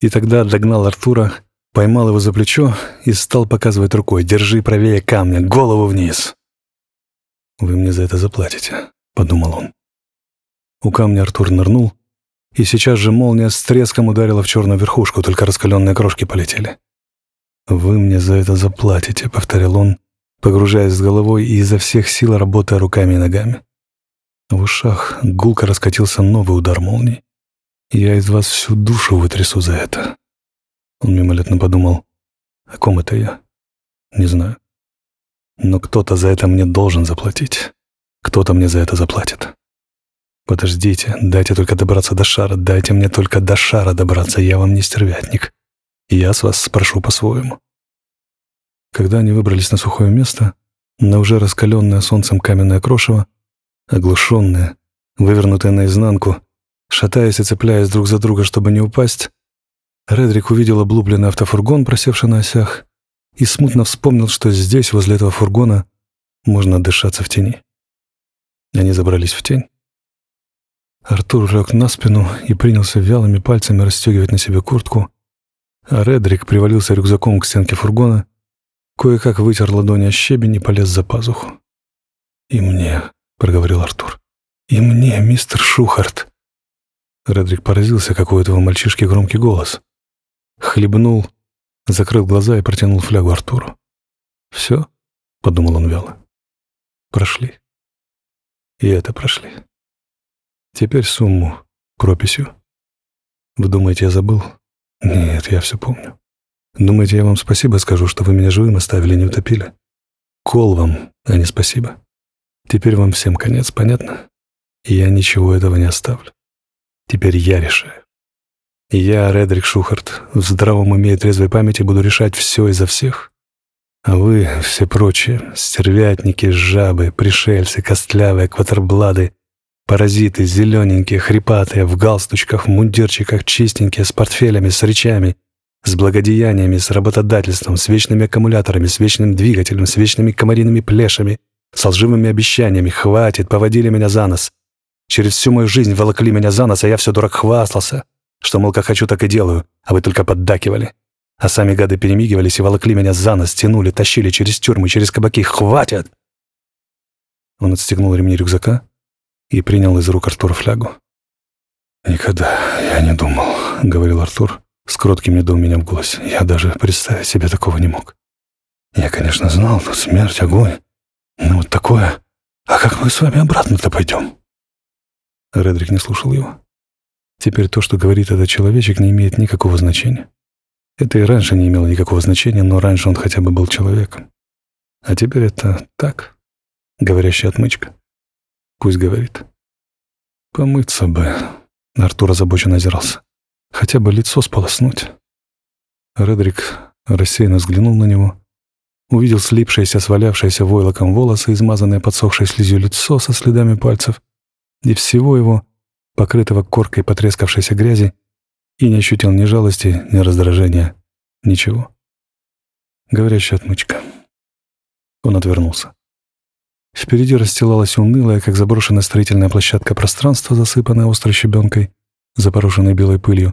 и тогда догнал Артура, поймал его за плечо и стал показывать рукой «Держи правее камня, голову вниз!» «Вы мне за это заплатите», — подумал он. У камня Артур нырнул, и сейчас же молния с треском ударила в черную верхушку, только раскаленные крошки полетели. «Вы мне за это заплатите», — повторил он, погружаясь с головой и изо всех сил работая руками и ногами. В ушах гулко раскатился новый удар молнии. «Я из вас всю душу вытрясу за это». Он мимолетно подумал, «О ком это я?» «Не знаю. Но кто-то за это мне должен заплатить. Кто-то мне за это заплатит». «Подождите, дайте только добраться до шара, дайте мне только до шара добраться, я вам не стервятник. Я с вас спрошу по-своему». Когда они выбрались на сухое место, на уже раскаленное солнцем каменное крошево, оглушенное, вывернутое наизнанку, шатаясь и цепляясь друг за друга, чтобы не упасть, Редрик увидел облупленный автофургон, просевший на осях, и смутно вспомнил, что здесь, возле этого фургона, можно дышаться в тени. Они забрались в тень. Артур лег на спину и принялся вялыми пальцами расстегивать на себе куртку, а Редрик привалился рюкзаком к стенке фургона Кое-как вытер ладони о щебень и полез за пазуху. «И мне», — проговорил Артур. «И мне, мистер Шухарт». Редрик поразился, какой у этого мальчишки громкий голос. Хлебнул, закрыл глаза и протянул флягу Артуру. «Все?» — подумал он вяло. «Прошли. И это прошли. Теперь сумму прописью. Вы думаете, я забыл? Нет, я все помню». Думаете, я вам спасибо скажу, что вы меня живым оставили, не утопили? Кол вам, а не спасибо. Теперь вам всем конец, понятно? Я ничего этого не оставлю. Теперь я решаю. Я, Редрик Шухарт, в здравом уме и трезвой памяти буду решать все и за всех. А вы, все прочие, стервятники, жабы, пришельцы, костлявые, кватерблады, паразиты, зелененькие, хрипатые, в галстучках, мундирчиках, чистенькие, с портфелями, с речами, с благодеяниями, с работодательством, с вечными аккумуляторами, с вечным двигателем, с вечными комариными плешами, с лживыми обещаниями. Хватит, поводили меня за нос. Через всю мою жизнь волокли меня за нос, а я все дурак хвастался, что, мол, как хочу, так и делаю, а вы только поддакивали. А сами гады перемигивались и волокли меня за нос, тянули, тащили через тюрьмы, через кабаки. Хватит!» Он отстегнул ремни рюкзака и принял из рук Артура флягу. «Никогда я не думал», — говорил Артур, с кротким недоумением в голосе. Я даже представить себе такого не мог. Я, конечно, знал, тут смерть, огонь. Но ну, вот такое. А как мы с вами обратно-то пойдем? Редрик не слушал его. Теперь то, что говорит этот человечек, не имеет никакого значения. Это и раньше не имело никакого значения, но раньше он хотя бы был человеком. А теперь это так, говорящая отмычка. Пусть говорит. Помыться бы. Артур озабоченно озирался. Хотя бы лицо сполоснуть. Редрик рассеянно взглянул на него. Увидел слипшееся, свалявшееся войлоком волосы, измазанное подсохшей слезью лицо со следами пальцев. И всего его, покрытого коркой потрескавшейся грязи, и не ощутил ни жалости, ни раздражения. Ничего. Говорящая отмычка. Он отвернулся. Впереди расстилалась унылая, как заброшенная строительная площадка, пространство, засыпанная острой щебенкой, запорошенной белой пылью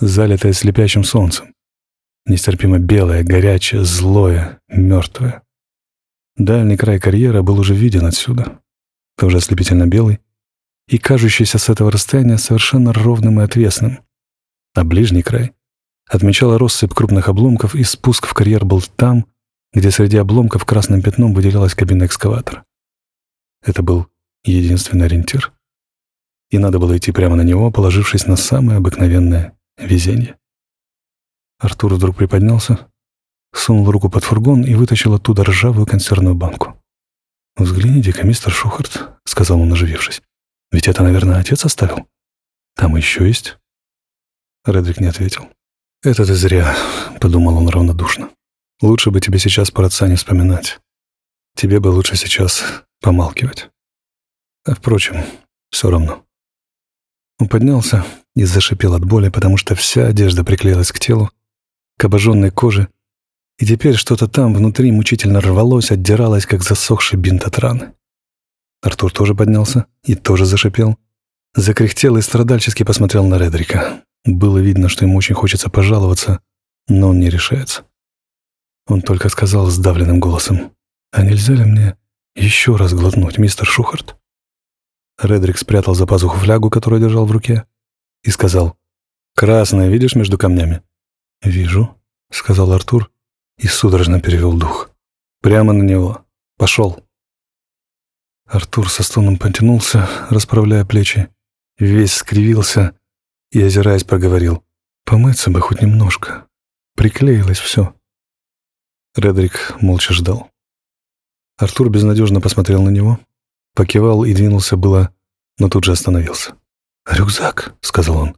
залитое слепящим солнцем. Нестерпимо белое, горячее, злое, мертвое. Дальний край карьера был уже виден отсюда, тоже ослепительно белый, и кажущийся с этого расстояния совершенно ровным и отвесным. А ближний край отмечала россыпь крупных обломков, и спуск в карьер был там, где среди обломков красным пятном выделялась кабина экскаватора. Это был единственный ориентир. И надо было идти прямо на него, положившись на самое обыкновенное Везение. Артур вдруг приподнялся, сунул руку под фургон и вытащил оттуда ржавую консервную банку. «Взгляните-ка, мистер Шухарт», — сказал он, оживившись. «Ведь это, наверное, отец оставил. Там еще есть?» Редвик не ответил. «Это ты зря», — подумал он равнодушно. «Лучше бы тебе сейчас про отца не вспоминать. Тебе бы лучше сейчас помалкивать. А впрочем, все равно». Он поднялся и зашипел от боли, потому что вся одежда приклеилась к телу, к обожженной коже, и теперь что-то там внутри мучительно рвалось, отдиралось, как засохший бинт от раны. Артур тоже поднялся и тоже зашипел. Закряхтел и страдальчески посмотрел на Редрика. Было видно, что ему очень хочется пожаловаться, но он не решается. Он только сказал сдавленным голосом, «А нельзя ли мне еще раз глотнуть, мистер Шухарт?» Редрик спрятал за пазуху флягу, которую держал в руке, и сказал. «Красное видишь между камнями?» «Вижу», — сказал Артур и судорожно перевел дух. «Прямо на него. Пошел». Артур со стоном потянулся, расправляя плечи, весь скривился и, озираясь, проговорил. «Помыться бы хоть немножко. Приклеилось все». Редрик молча ждал. Артур безнадежно посмотрел на него, Покивал и двинулся было, но тут же остановился. «Рюкзак», — сказал он.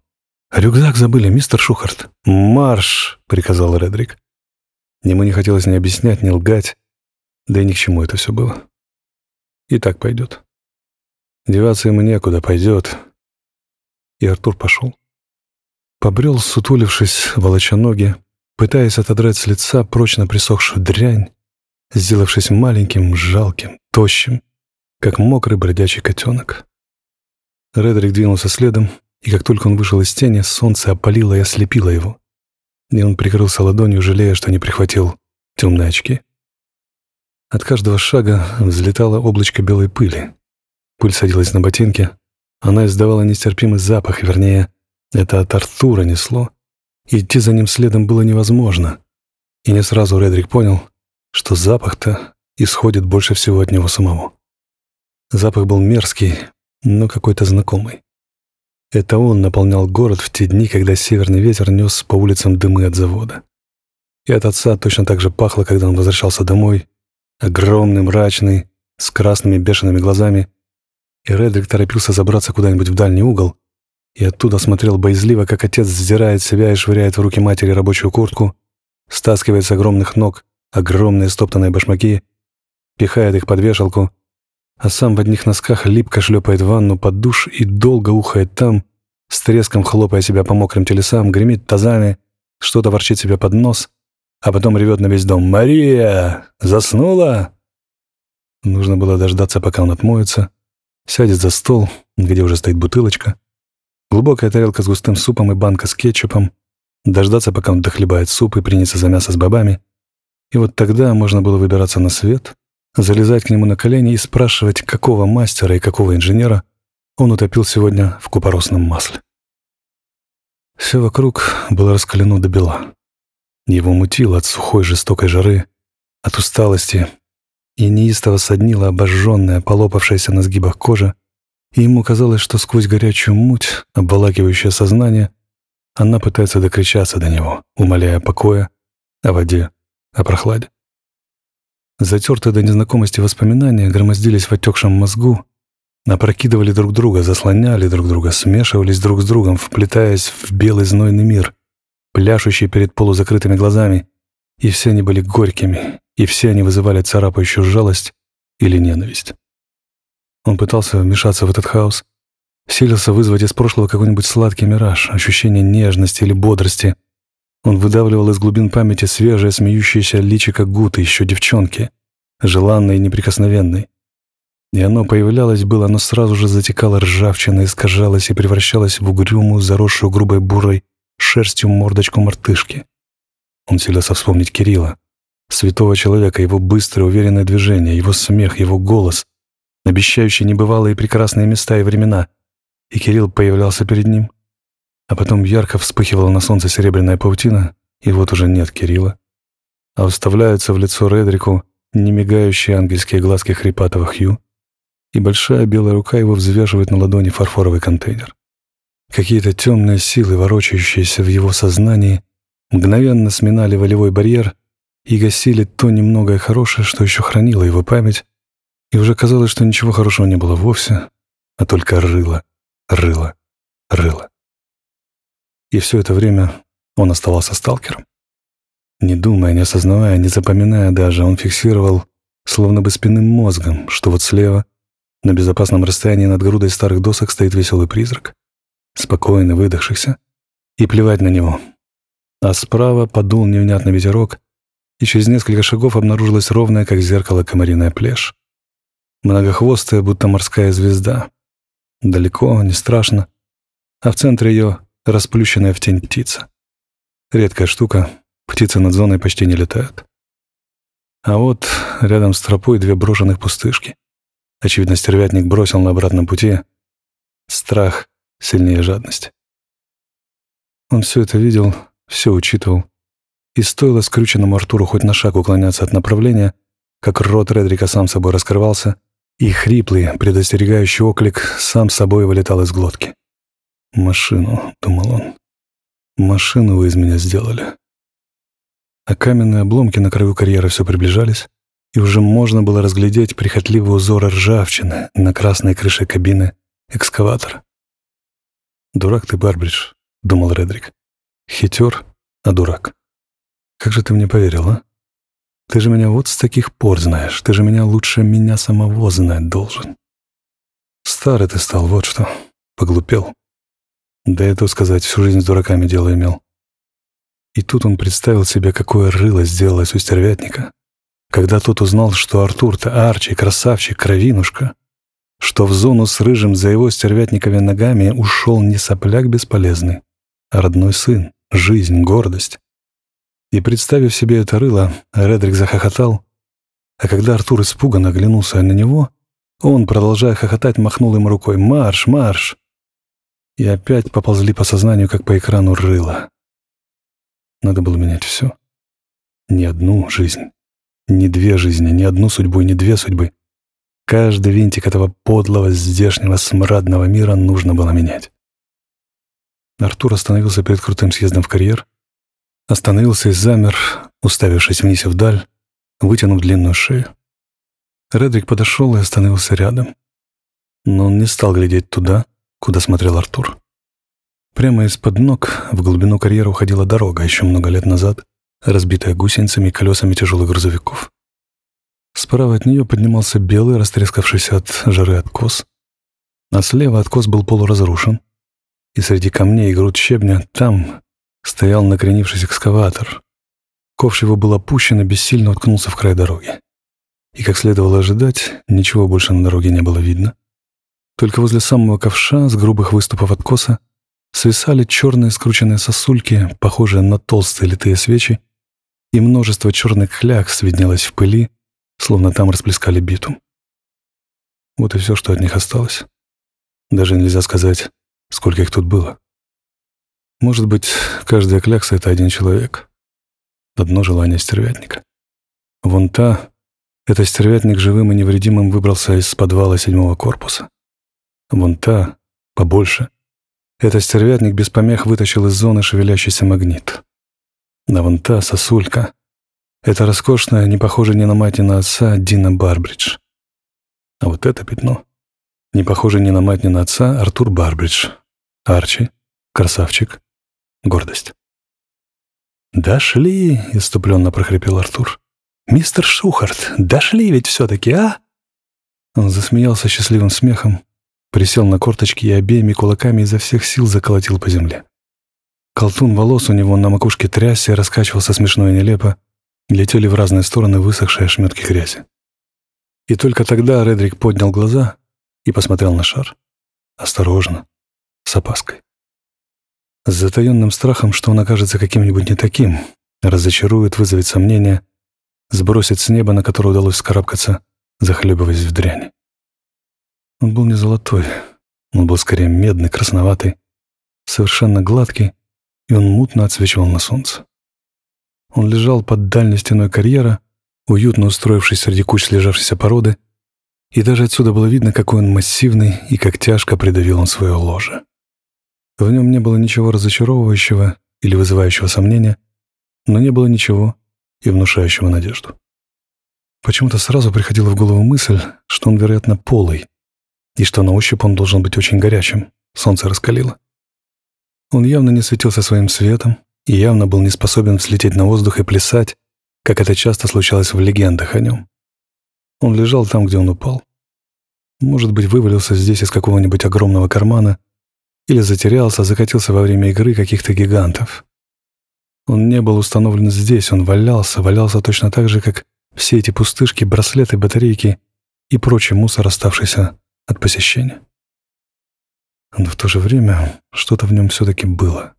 «Рюкзак забыли, мистер Шухарт». «Марш!» — приказал Редрик. Ему не хотелось ни объяснять, ни лгать, да и ни к чему это все было. И так пойдет. Деваться ему некуда, пойдет. И Артур пошел. Побрел, сутулившись, волоча ноги, пытаясь отодрать с лица прочно присохшую дрянь, сделавшись маленьким, жалким, тощим, как мокрый бродячий котенок. Редрик двинулся следом, и как только он вышел из тени, солнце опалило и ослепило его. И он прикрылся ладонью, жалея, что не прихватил темные очки. От каждого шага взлетало облачко белой пыли. Пыль садилась на ботинки, она издавала нестерпимый запах, вернее, это от Артура несло. Идти за ним следом было невозможно. И не сразу Редрик понял, что запах-то исходит больше всего от него самого. Запах был мерзкий, но какой-то знакомый. Это он наполнял город в те дни, когда северный ветер нес по улицам дымы от завода. И от отца точно так же пахло, когда он возвращался домой, огромный, мрачный, с красными бешеными глазами, и Редрик торопился забраться куда-нибудь в дальний угол, и оттуда смотрел боязливо, как отец сдирает себя и швыряет в руки матери рабочую куртку, стаскивает с огромных ног огромные стоптанные башмаки, пихает их под вешалку, а сам в одних носках липко шлепает ванну под душ и долго ухает там, с треском хлопая себя по мокрым телесам, гремит тазами, что-то ворчит себе под нос, а потом ревет на весь дом «Мария! Заснула?» Нужно было дождаться, пока он отмоется, сядет за стол, где уже стоит бутылочка, глубокая тарелка с густым супом и банка с кетчупом, дождаться, пока он дохлебает суп и принется за мясо с бобами, и вот тогда можно было выбираться на свет, залезать к нему на колени и спрашивать, какого мастера и какого инженера он утопил сегодня в купоросном масле. Все вокруг было раскалено до бела. Его мутило от сухой жестокой жары, от усталости, и неистово соднила обожженная, полопавшаяся на сгибах кожа, и ему казалось, что сквозь горячую муть, обволакивающее сознание, она пытается докричаться до него, умоляя покоя, о воде, о прохладе. Затертые до незнакомости воспоминания громоздились в отекшем мозгу, напрокидывали друг друга, заслоняли друг друга, смешивались друг с другом, вплетаясь в белый знойный мир, пляшущий перед полузакрытыми глазами, и все они были горькими, и все они вызывали царапающую жалость или ненависть. Он пытался вмешаться в этот хаос, силился вызвать из прошлого какой-нибудь сладкий мираж, ощущение нежности или бодрости — он выдавливал из глубин памяти свежее, смеющееся личико Гуты, еще девчонки, желанной и неприкосновенной. И оно появлялось было, но сразу же затекало ржавчина, искажалось и превращалось в угрюмую, заросшую грубой бурой шерстью мордочку мартышки. Он селился вспомнить Кирилла, святого человека, его быстрое, уверенное движение, его смех, его голос, обещающий небывалые прекрасные места и времена. И Кирилл появлялся перед ним — а потом ярко вспыхивала на солнце серебряная паутина, и вот уже нет Кирилла. А вставляются в лицо Редрику немигающие ангельские глазки хрипатого Хью, и большая белая рука его взвешивает на ладони фарфоровый контейнер. Какие-то темные силы, ворочающиеся в его сознании, мгновенно сминали волевой барьер и гасили то немногое хорошее, что еще хранило его память, и уже казалось, что ничего хорошего не было вовсе, а только рыло, рыло, рыло. И все это время он оставался сталкером. Не думая, не осознавая, не запоминая даже, он фиксировал, словно бы спинным мозгом, что вот слева, на безопасном расстоянии над грудой старых досок, стоит веселый призрак, спокойно выдохшийся, и плевать на него. А справа подул невнятный ветерок, и через несколько шагов обнаружилась ровная, как зеркало, комариная плешь. Многохвостая, будто морская звезда. Далеко, не страшно. А в центре ее расплющенная в тень птица. Редкая штука, птицы над зоной почти не летают. А вот рядом с тропой две брошенных пустышки. Очевидно, стервятник бросил на обратном пути страх сильнее жадность. Он все это видел, все учитывал. И стоило скрюченному Артуру хоть на шаг уклоняться от направления, как рот Редрика сам собой раскрывался, и хриплый, предостерегающий оклик сам собой вылетал из глотки. «Машину», — думал он. «Машину вы из меня сделали». А каменные обломки на краю карьера все приближались, и уже можно было разглядеть прихотливые узоры ржавчины на красной крыше кабины экскаватора. «Дурак ты, Барбридж», — думал Редрик. «Хитер, а дурак. Как же ты мне поверил, а? Ты же меня вот с таких пор знаешь, ты же меня лучше меня самого знать должен. Старый ты стал, вот что, поглупел». Да это сказать, всю жизнь с дураками дело имел. И тут он представил себе, какое рыло сделалось у стервятника, когда тот узнал, что Артур-то Арчи, красавчик, кровинушка, что в зону с рыжим за его стервятниковыми ногами ушел не сопляк бесполезный, а родной сын, жизнь, гордость. И представив себе это рыло, Редрик захохотал, а когда Артур испуганно оглянулся на него, он, продолжая хохотать, махнул им рукой «Марш, марш!» и опять поползли по сознанию, как по экрану рыло. Надо было менять все. Ни одну жизнь, ни две жизни, ни одну судьбу и ни две судьбы. Каждый винтик этого подлого, здешнего, смрадного мира нужно было менять. Артур остановился перед крутым съездом в карьер, остановился и замер, уставившись вниз и вдаль, вытянув длинную шею. Редрик подошел и остановился рядом. Но он не стал глядеть туда, куда смотрел Артур. Прямо из-под ног в глубину карьера уходила дорога а еще много лет назад, разбитая гусеницами и колесами тяжелых грузовиков. Справа от нее поднимался белый, растрескавшийся от жары откос, а слева откос был полуразрушен, и среди камней и груд щебня там стоял накренившийся экскаватор. Ковш его был опущен и бессильно уткнулся в край дороги. И, как следовало ожидать, ничего больше на дороге не было видно. Только возле самого ковша, с грубых выступов откоса, свисали черные скрученные сосульки, похожие на толстые литые свечи, и множество черных клякс свиднелось в пыли, словно там расплескали битум. Вот и все, что от них осталось. Даже нельзя сказать, сколько их тут было. Может быть, каждая клякса — это один человек. Одно желание стервятника. Вон та, это стервятник живым и невредимым выбрался из подвала седьмого корпуса. Вон та, побольше. Этот стервятник без помех вытащил из зоны шевелящийся магнит. На вон та сосулька. Это роскошная, не похожая ни на мать, ни на отца, Дина Барбридж. А вот это пятно. Не похоже ни на мать, ни на отца, Артур Барбридж. Арчи. Красавчик. Гордость. «Дошли!» — иступленно прохрипел Артур. «Мистер Шухарт, дошли ведь все-таки, а?» Он засмеялся счастливым смехом, Присел на корточки и обеими кулаками изо всех сил заколотил по земле. Колтун волос у него на макушке трясся, раскачивался смешно и нелепо, летели в разные стороны высохшие ошметки грязи. И только тогда Редрик поднял глаза и посмотрел на шар. Осторожно, с опаской. С затаенным страхом, что он окажется каким-нибудь не таким, разочарует, вызовет сомнения, сбросит с неба, на которое удалось скарабкаться, захлебываясь в дряни. Он был не золотой, он был скорее медный, красноватый, совершенно гладкий, и он мутно отсвечивал на солнце. Он лежал под дальней стеной карьера, уютно устроившись среди куч лежавшейся породы, и даже отсюда было видно, какой он массивный и как тяжко придавил он свое ложе. В нем не было ничего разочаровывающего или вызывающего сомнения, но не было ничего и внушающего надежду. Почему-то сразу приходила в голову мысль, что он, вероятно, полый, и что на ощупь он должен быть очень горячим. Солнце раскалило. Он явно не светился своим светом и явно был не способен взлететь на воздух и плясать, как это часто случалось в легендах о нем. Он лежал там, где он упал. Может быть, вывалился здесь из какого-нибудь огромного кармана или затерялся, закатился во время игры каких-то гигантов. Он не был установлен здесь, он валялся, валялся точно так же, как все эти пустышки, браслеты, батарейки и прочий мусор, оставшийся от посещения. Но в то же время что-то в нем все-таки было.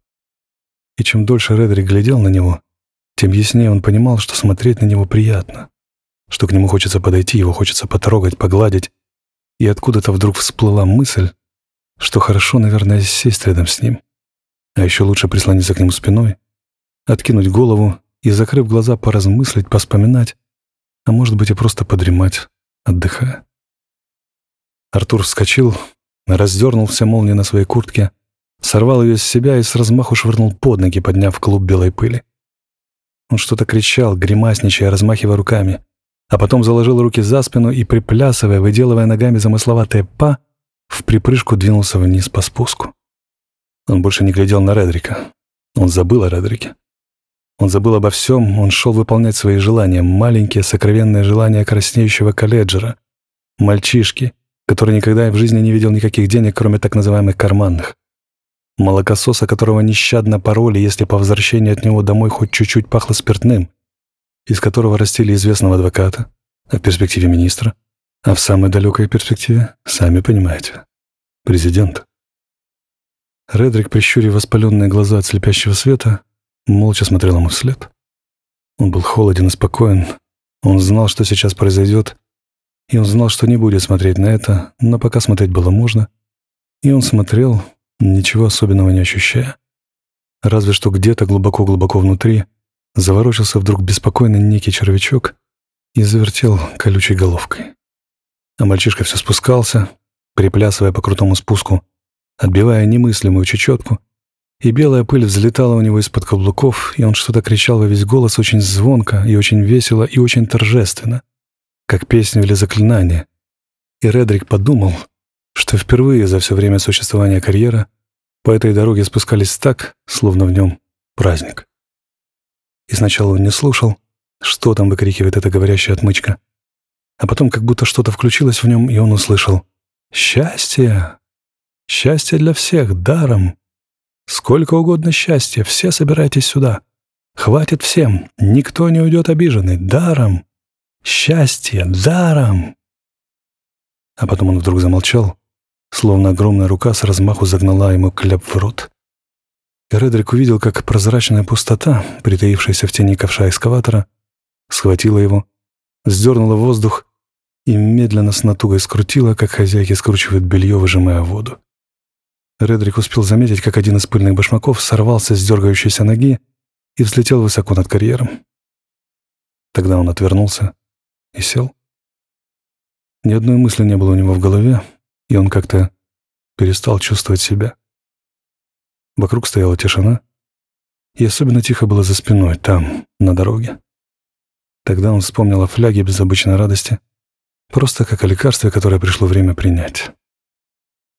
И чем дольше Редрик глядел на него, тем яснее он понимал, что смотреть на него приятно, что к нему хочется подойти, его хочется потрогать, погладить. И откуда-то вдруг всплыла мысль, что хорошо, наверное, сесть рядом с ним, а еще лучше прислониться к нему спиной, откинуть голову и, закрыв глаза, поразмыслить, поспоминать, а может быть и просто подремать, отдыхая. Артур вскочил, раздернул все молнии на своей куртке, сорвал ее с себя и с размаху швырнул под ноги, подняв клуб белой пыли. Он что-то кричал, гримасничая, размахивая руками, а потом заложил руки за спину и, приплясывая, выделывая ногами замысловатые «па», в припрыжку двинулся вниз по спуску. Он больше не глядел на Редрика. Он забыл о Редрике. Он забыл обо всем, он шел выполнять свои желания, маленькие сокровенные желания краснеющего колледжера, мальчишки — который никогда в жизни не видел никаких денег, кроме так называемых карманных. Молокососа, которого нещадно пороли, если по возвращении от него домой хоть чуть-чуть пахло спиртным, из которого растили известного адвоката, а в перспективе министра, а в самой далекой перспективе, сами понимаете, президент. Редрик, прищурив воспаленные глаза от слепящего света, молча смотрел ему вслед. Он был холоден и спокоен. Он знал, что сейчас произойдет, и он знал, что не будет смотреть на это, но пока смотреть было можно. И он смотрел, ничего особенного не ощущая. Разве что где-то глубоко-глубоко внутри заворочился вдруг беспокойный некий червячок и завертел колючей головкой. А мальчишка все спускался, приплясывая по крутому спуску, отбивая немыслимую чечетку, и белая пыль взлетала у него из-под каблуков, и он что-то кричал во весь голос очень звонко и очень весело и очень торжественно — как песню или заклинание. И Редрик подумал, что впервые за все время существования карьера по этой дороге спускались так, словно в нем праздник. И сначала он не слушал, что там выкрикивает эта говорящая отмычка, а потом как будто что-то включилось в нем, и он услышал «Счастье! Счастье для всех, даром! Сколько угодно счастья, все собирайтесь сюда! Хватит всем, никто не уйдет обиженный, даром!» Счастье даром!» А потом он вдруг замолчал, словно огромная рука с размаху загнала ему кляп в рот. Редрик увидел, как прозрачная пустота, притаившаяся в тени ковша экскаватора, схватила его, сдернула воздух и медленно с натугой скрутила, как хозяйки скручивают белье, выжимая воду. Редрик успел заметить, как один из пыльных башмаков сорвался с дергающейся ноги и взлетел высоко над карьером. Тогда он отвернулся, и сел. Ни одной мысли не было у него в голове, и он как-то перестал чувствовать себя. Вокруг стояла тишина, и особенно тихо было за спиной, там, на дороге. Тогда он вспомнил о фляге без обычной радости, просто как о лекарстве, которое пришло время принять.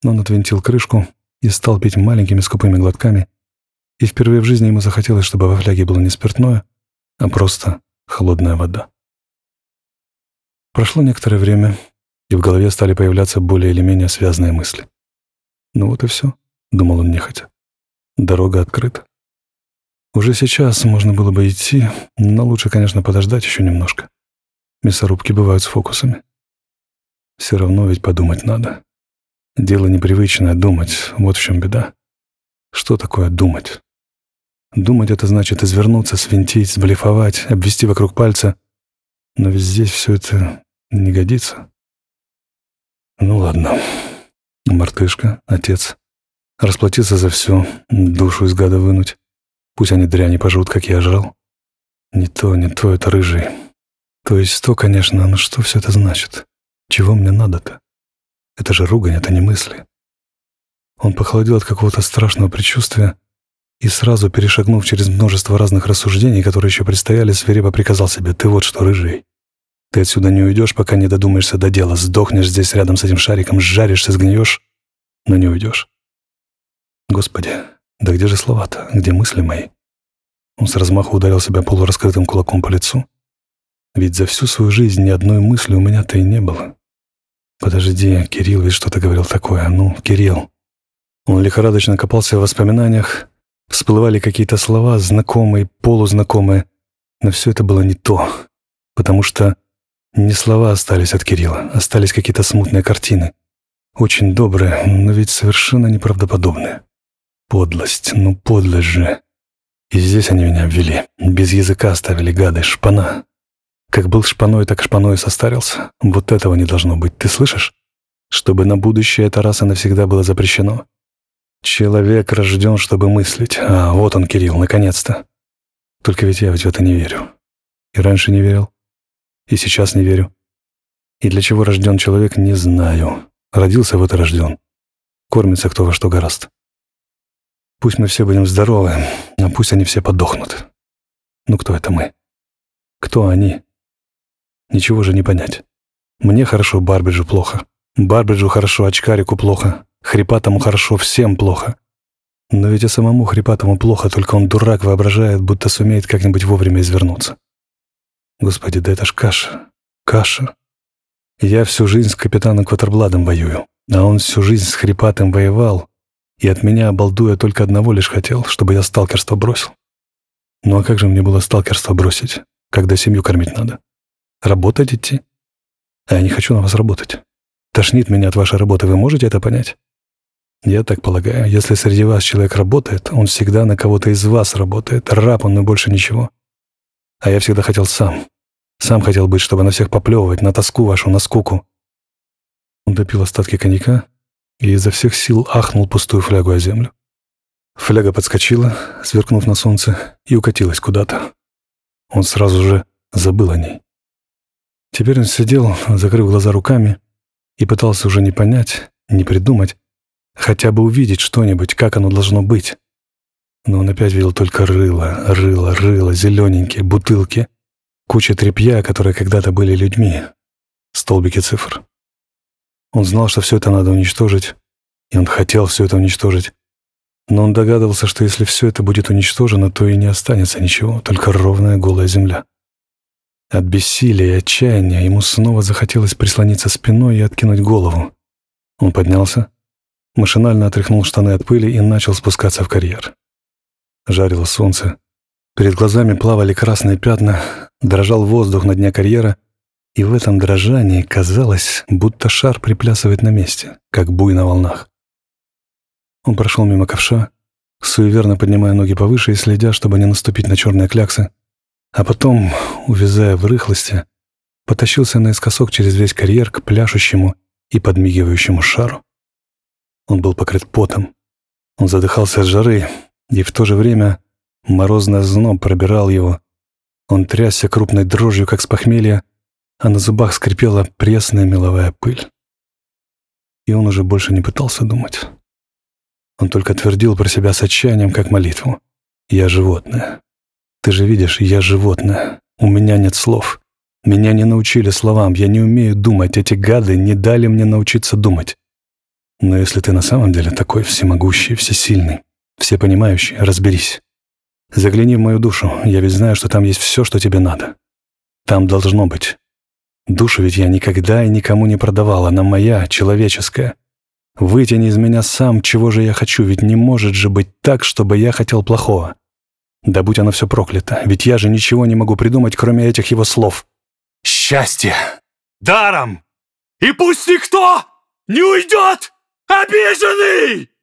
Но он отвинтил крышку и стал пить маленькими скупыми глотками, и впервые в жизни ему захотелось, чтобы во фляге было не спиртное, а просто холодная вода. Прошло некоторое время, и в голове стали появляться более или менее связанные мысли. «Ну вот и все», — думал он нехотя. «Дорога открыта». Уже сейчас можно было бы идти, но лучше, конечно, подождать еще немножко. Мясорубки бывают с фокусами. Все равно ведь подумать надо. Дело непривычное — думать, вот в чем беда. Что такое думать? Думать — это значит извернуться, свинтить, сблифовать, обвести вокруг пальца. Но ведь здесь все это не годится? Ну ладно. Мартышка, отец. Расплатиться за все, душу из гада вынуть. Пусть они дряни пожрут, как я жрал. Не то, не то, это рыжий. То есть то, конечно, но что все это значит? Чего мне надо-то? Это же ругань, это не мысли. Он похолодел от какого-то страшного предчувствия и сразу, перешагнув через множество разных рассуждений, которые еще предстояли, свирепо приказал себе «Ты вот что, рыжий, ты отсюда не уйдешь, пока не додумаешься до дела. Сдохнешь здесь рядом с этим шариком, сжаришься, сгниешь, но не уйдешь. Господи, да где же слова-то? Где мысли мои? Он с размаху ударил себя полураскрытым кулаком по лицу. Ведь за всю свою жизнь ни одной мысли у меня-то и не было. Подожди, Кирилл ведь что-то говорил такое. А ну, Кирилл. Он лихорадочно копался в воспоминаниях. Всплывали какие-то слова, знакомые, полузнакомые. Но все это было не то. Потому что не слова остались от Кирилла, остались какие-то смутные картины. Очень добрые, но ведь совершенно неправдоподобные. Подлость, ну подлость же. И здесь они меня обвели. Без языка оставили гады, шпана. Как был шпаной, так шпаной состарился. Вот этого не должно быть, ты слышишь? Чтобы на будущее это раз и навсегда было запрещено. Человек рожден, чтобы мыслить. А, вот он, Кирилл, наконец-то. Только ведь я ведь в это не верю. И раньше не верил и сейчас не верю. И для чего рожден человек, не знаю. Родился в это рожден. Кормится кто во что гораст. Пусть мы все будем здоровы, а пусть они все подохнут. Ну кто это мы? Кто они? Ничего же не понять. Мне хорошо, Барбиджу плохо. Барбиджу хорошо, очкарику плохо. Хрипатому хорошо, всем плохо. Но ведь и самому Хрипатому плохо, только он дурак воображает, будто сумеет как-нибудь вовремя извернуться. Господи, да это ж каша. Каша. Я всю жизнь с капитаном Квотербладом воюю, а он всю жизнь с Хрипатым воевал, и от меня, балдуя, только одного лишь хотел, чтобы я сталкерство бросил. Ну а как же мне было сталкерство бросить, когда семью кормить надо? Работать идти? А я не хочу на вас работать. Тошнит меня от вашей работы, вы можете это понять? Я так полагаю, если среди вас человек работает, он всегда на кого-то из вас работает, раб он, но больше ничего. А я всегда хотел сам. Сам хотел быть, чтобы на всех поплевывать, на тоску вашу, на скуку. Он допил остатки коньяка и изо всех сил ахнул пустую флягу о землю. Фляга подскочила, сверкнув на солнце, и укатилась куда-то. Он сразу же забыл о ней. Теперь он сидел, закрыв глаза руками, и пытался уже не понять, не придумать, хотя бы увидеть что-нибудь, как оно должно быть. Но он опять видел только рыло, рыло, рыло, зелененькие, бутылки, куча тряпья, которые когда-то были людьми, столбики цифр. Он знал, что все это надо уничтожить, и он хотел все это уничтожить. Но он догадывался, что если все это будет уничтожено, то и не останется ничего, только ровная голая земля. От бессилия и отчаяния ему снова захотелось прислониться спиной и откинуть голову. Он поднялся, машинально отряхнул штаны от пыли и начал спускаться в карьер жарило солнце. Перед глазами плавали красные пятна, дрожал воздух на дня карьера, и в этом дрожании казалось, будто шар приплясывает на месте, как буй на волнах. Он прошел мимо ковша, суеверно поднимая ноги повыше и следя, чтобы не наступить на черные кляксы, а потом, увязая в рыхлости, потащился наискосок через весь карьер к пляшущему и подмигивающему шару. Он был покрыт потом. Он задыхался от жары, и в то же время морозное зно пробирал его. Он трясся крупной дрожью, как с похмелья, а на зубах скрипела пресная меловая пыль. И он уже больше не пытался думать. Он только твердил про себя с отчаянием, как молитву. «Я животное. Ты же видишь, я животное. У меня нет слов. Меня не научили словам. Я не умею думать. Эти гады не дали мне научиться думать. Но если ты на самом деле такой всемогущий, всесильный, все понимающие, разберись. Загляни в мою душу, я ведь знаю, что там есть все, что тебе надо. Там должно быть. Душу ведь я никогда и никому не продавала, она моя, человеческая. Вытяни из меня сам, чего же я хочу, ведь не может же быть так, чтобы я хотел плохого. Да будь оно все проклято, ведь я же ничего не могу придумать, кроме этих его слов. Счастье! Даром! И пусть никто не уйдет обиженный!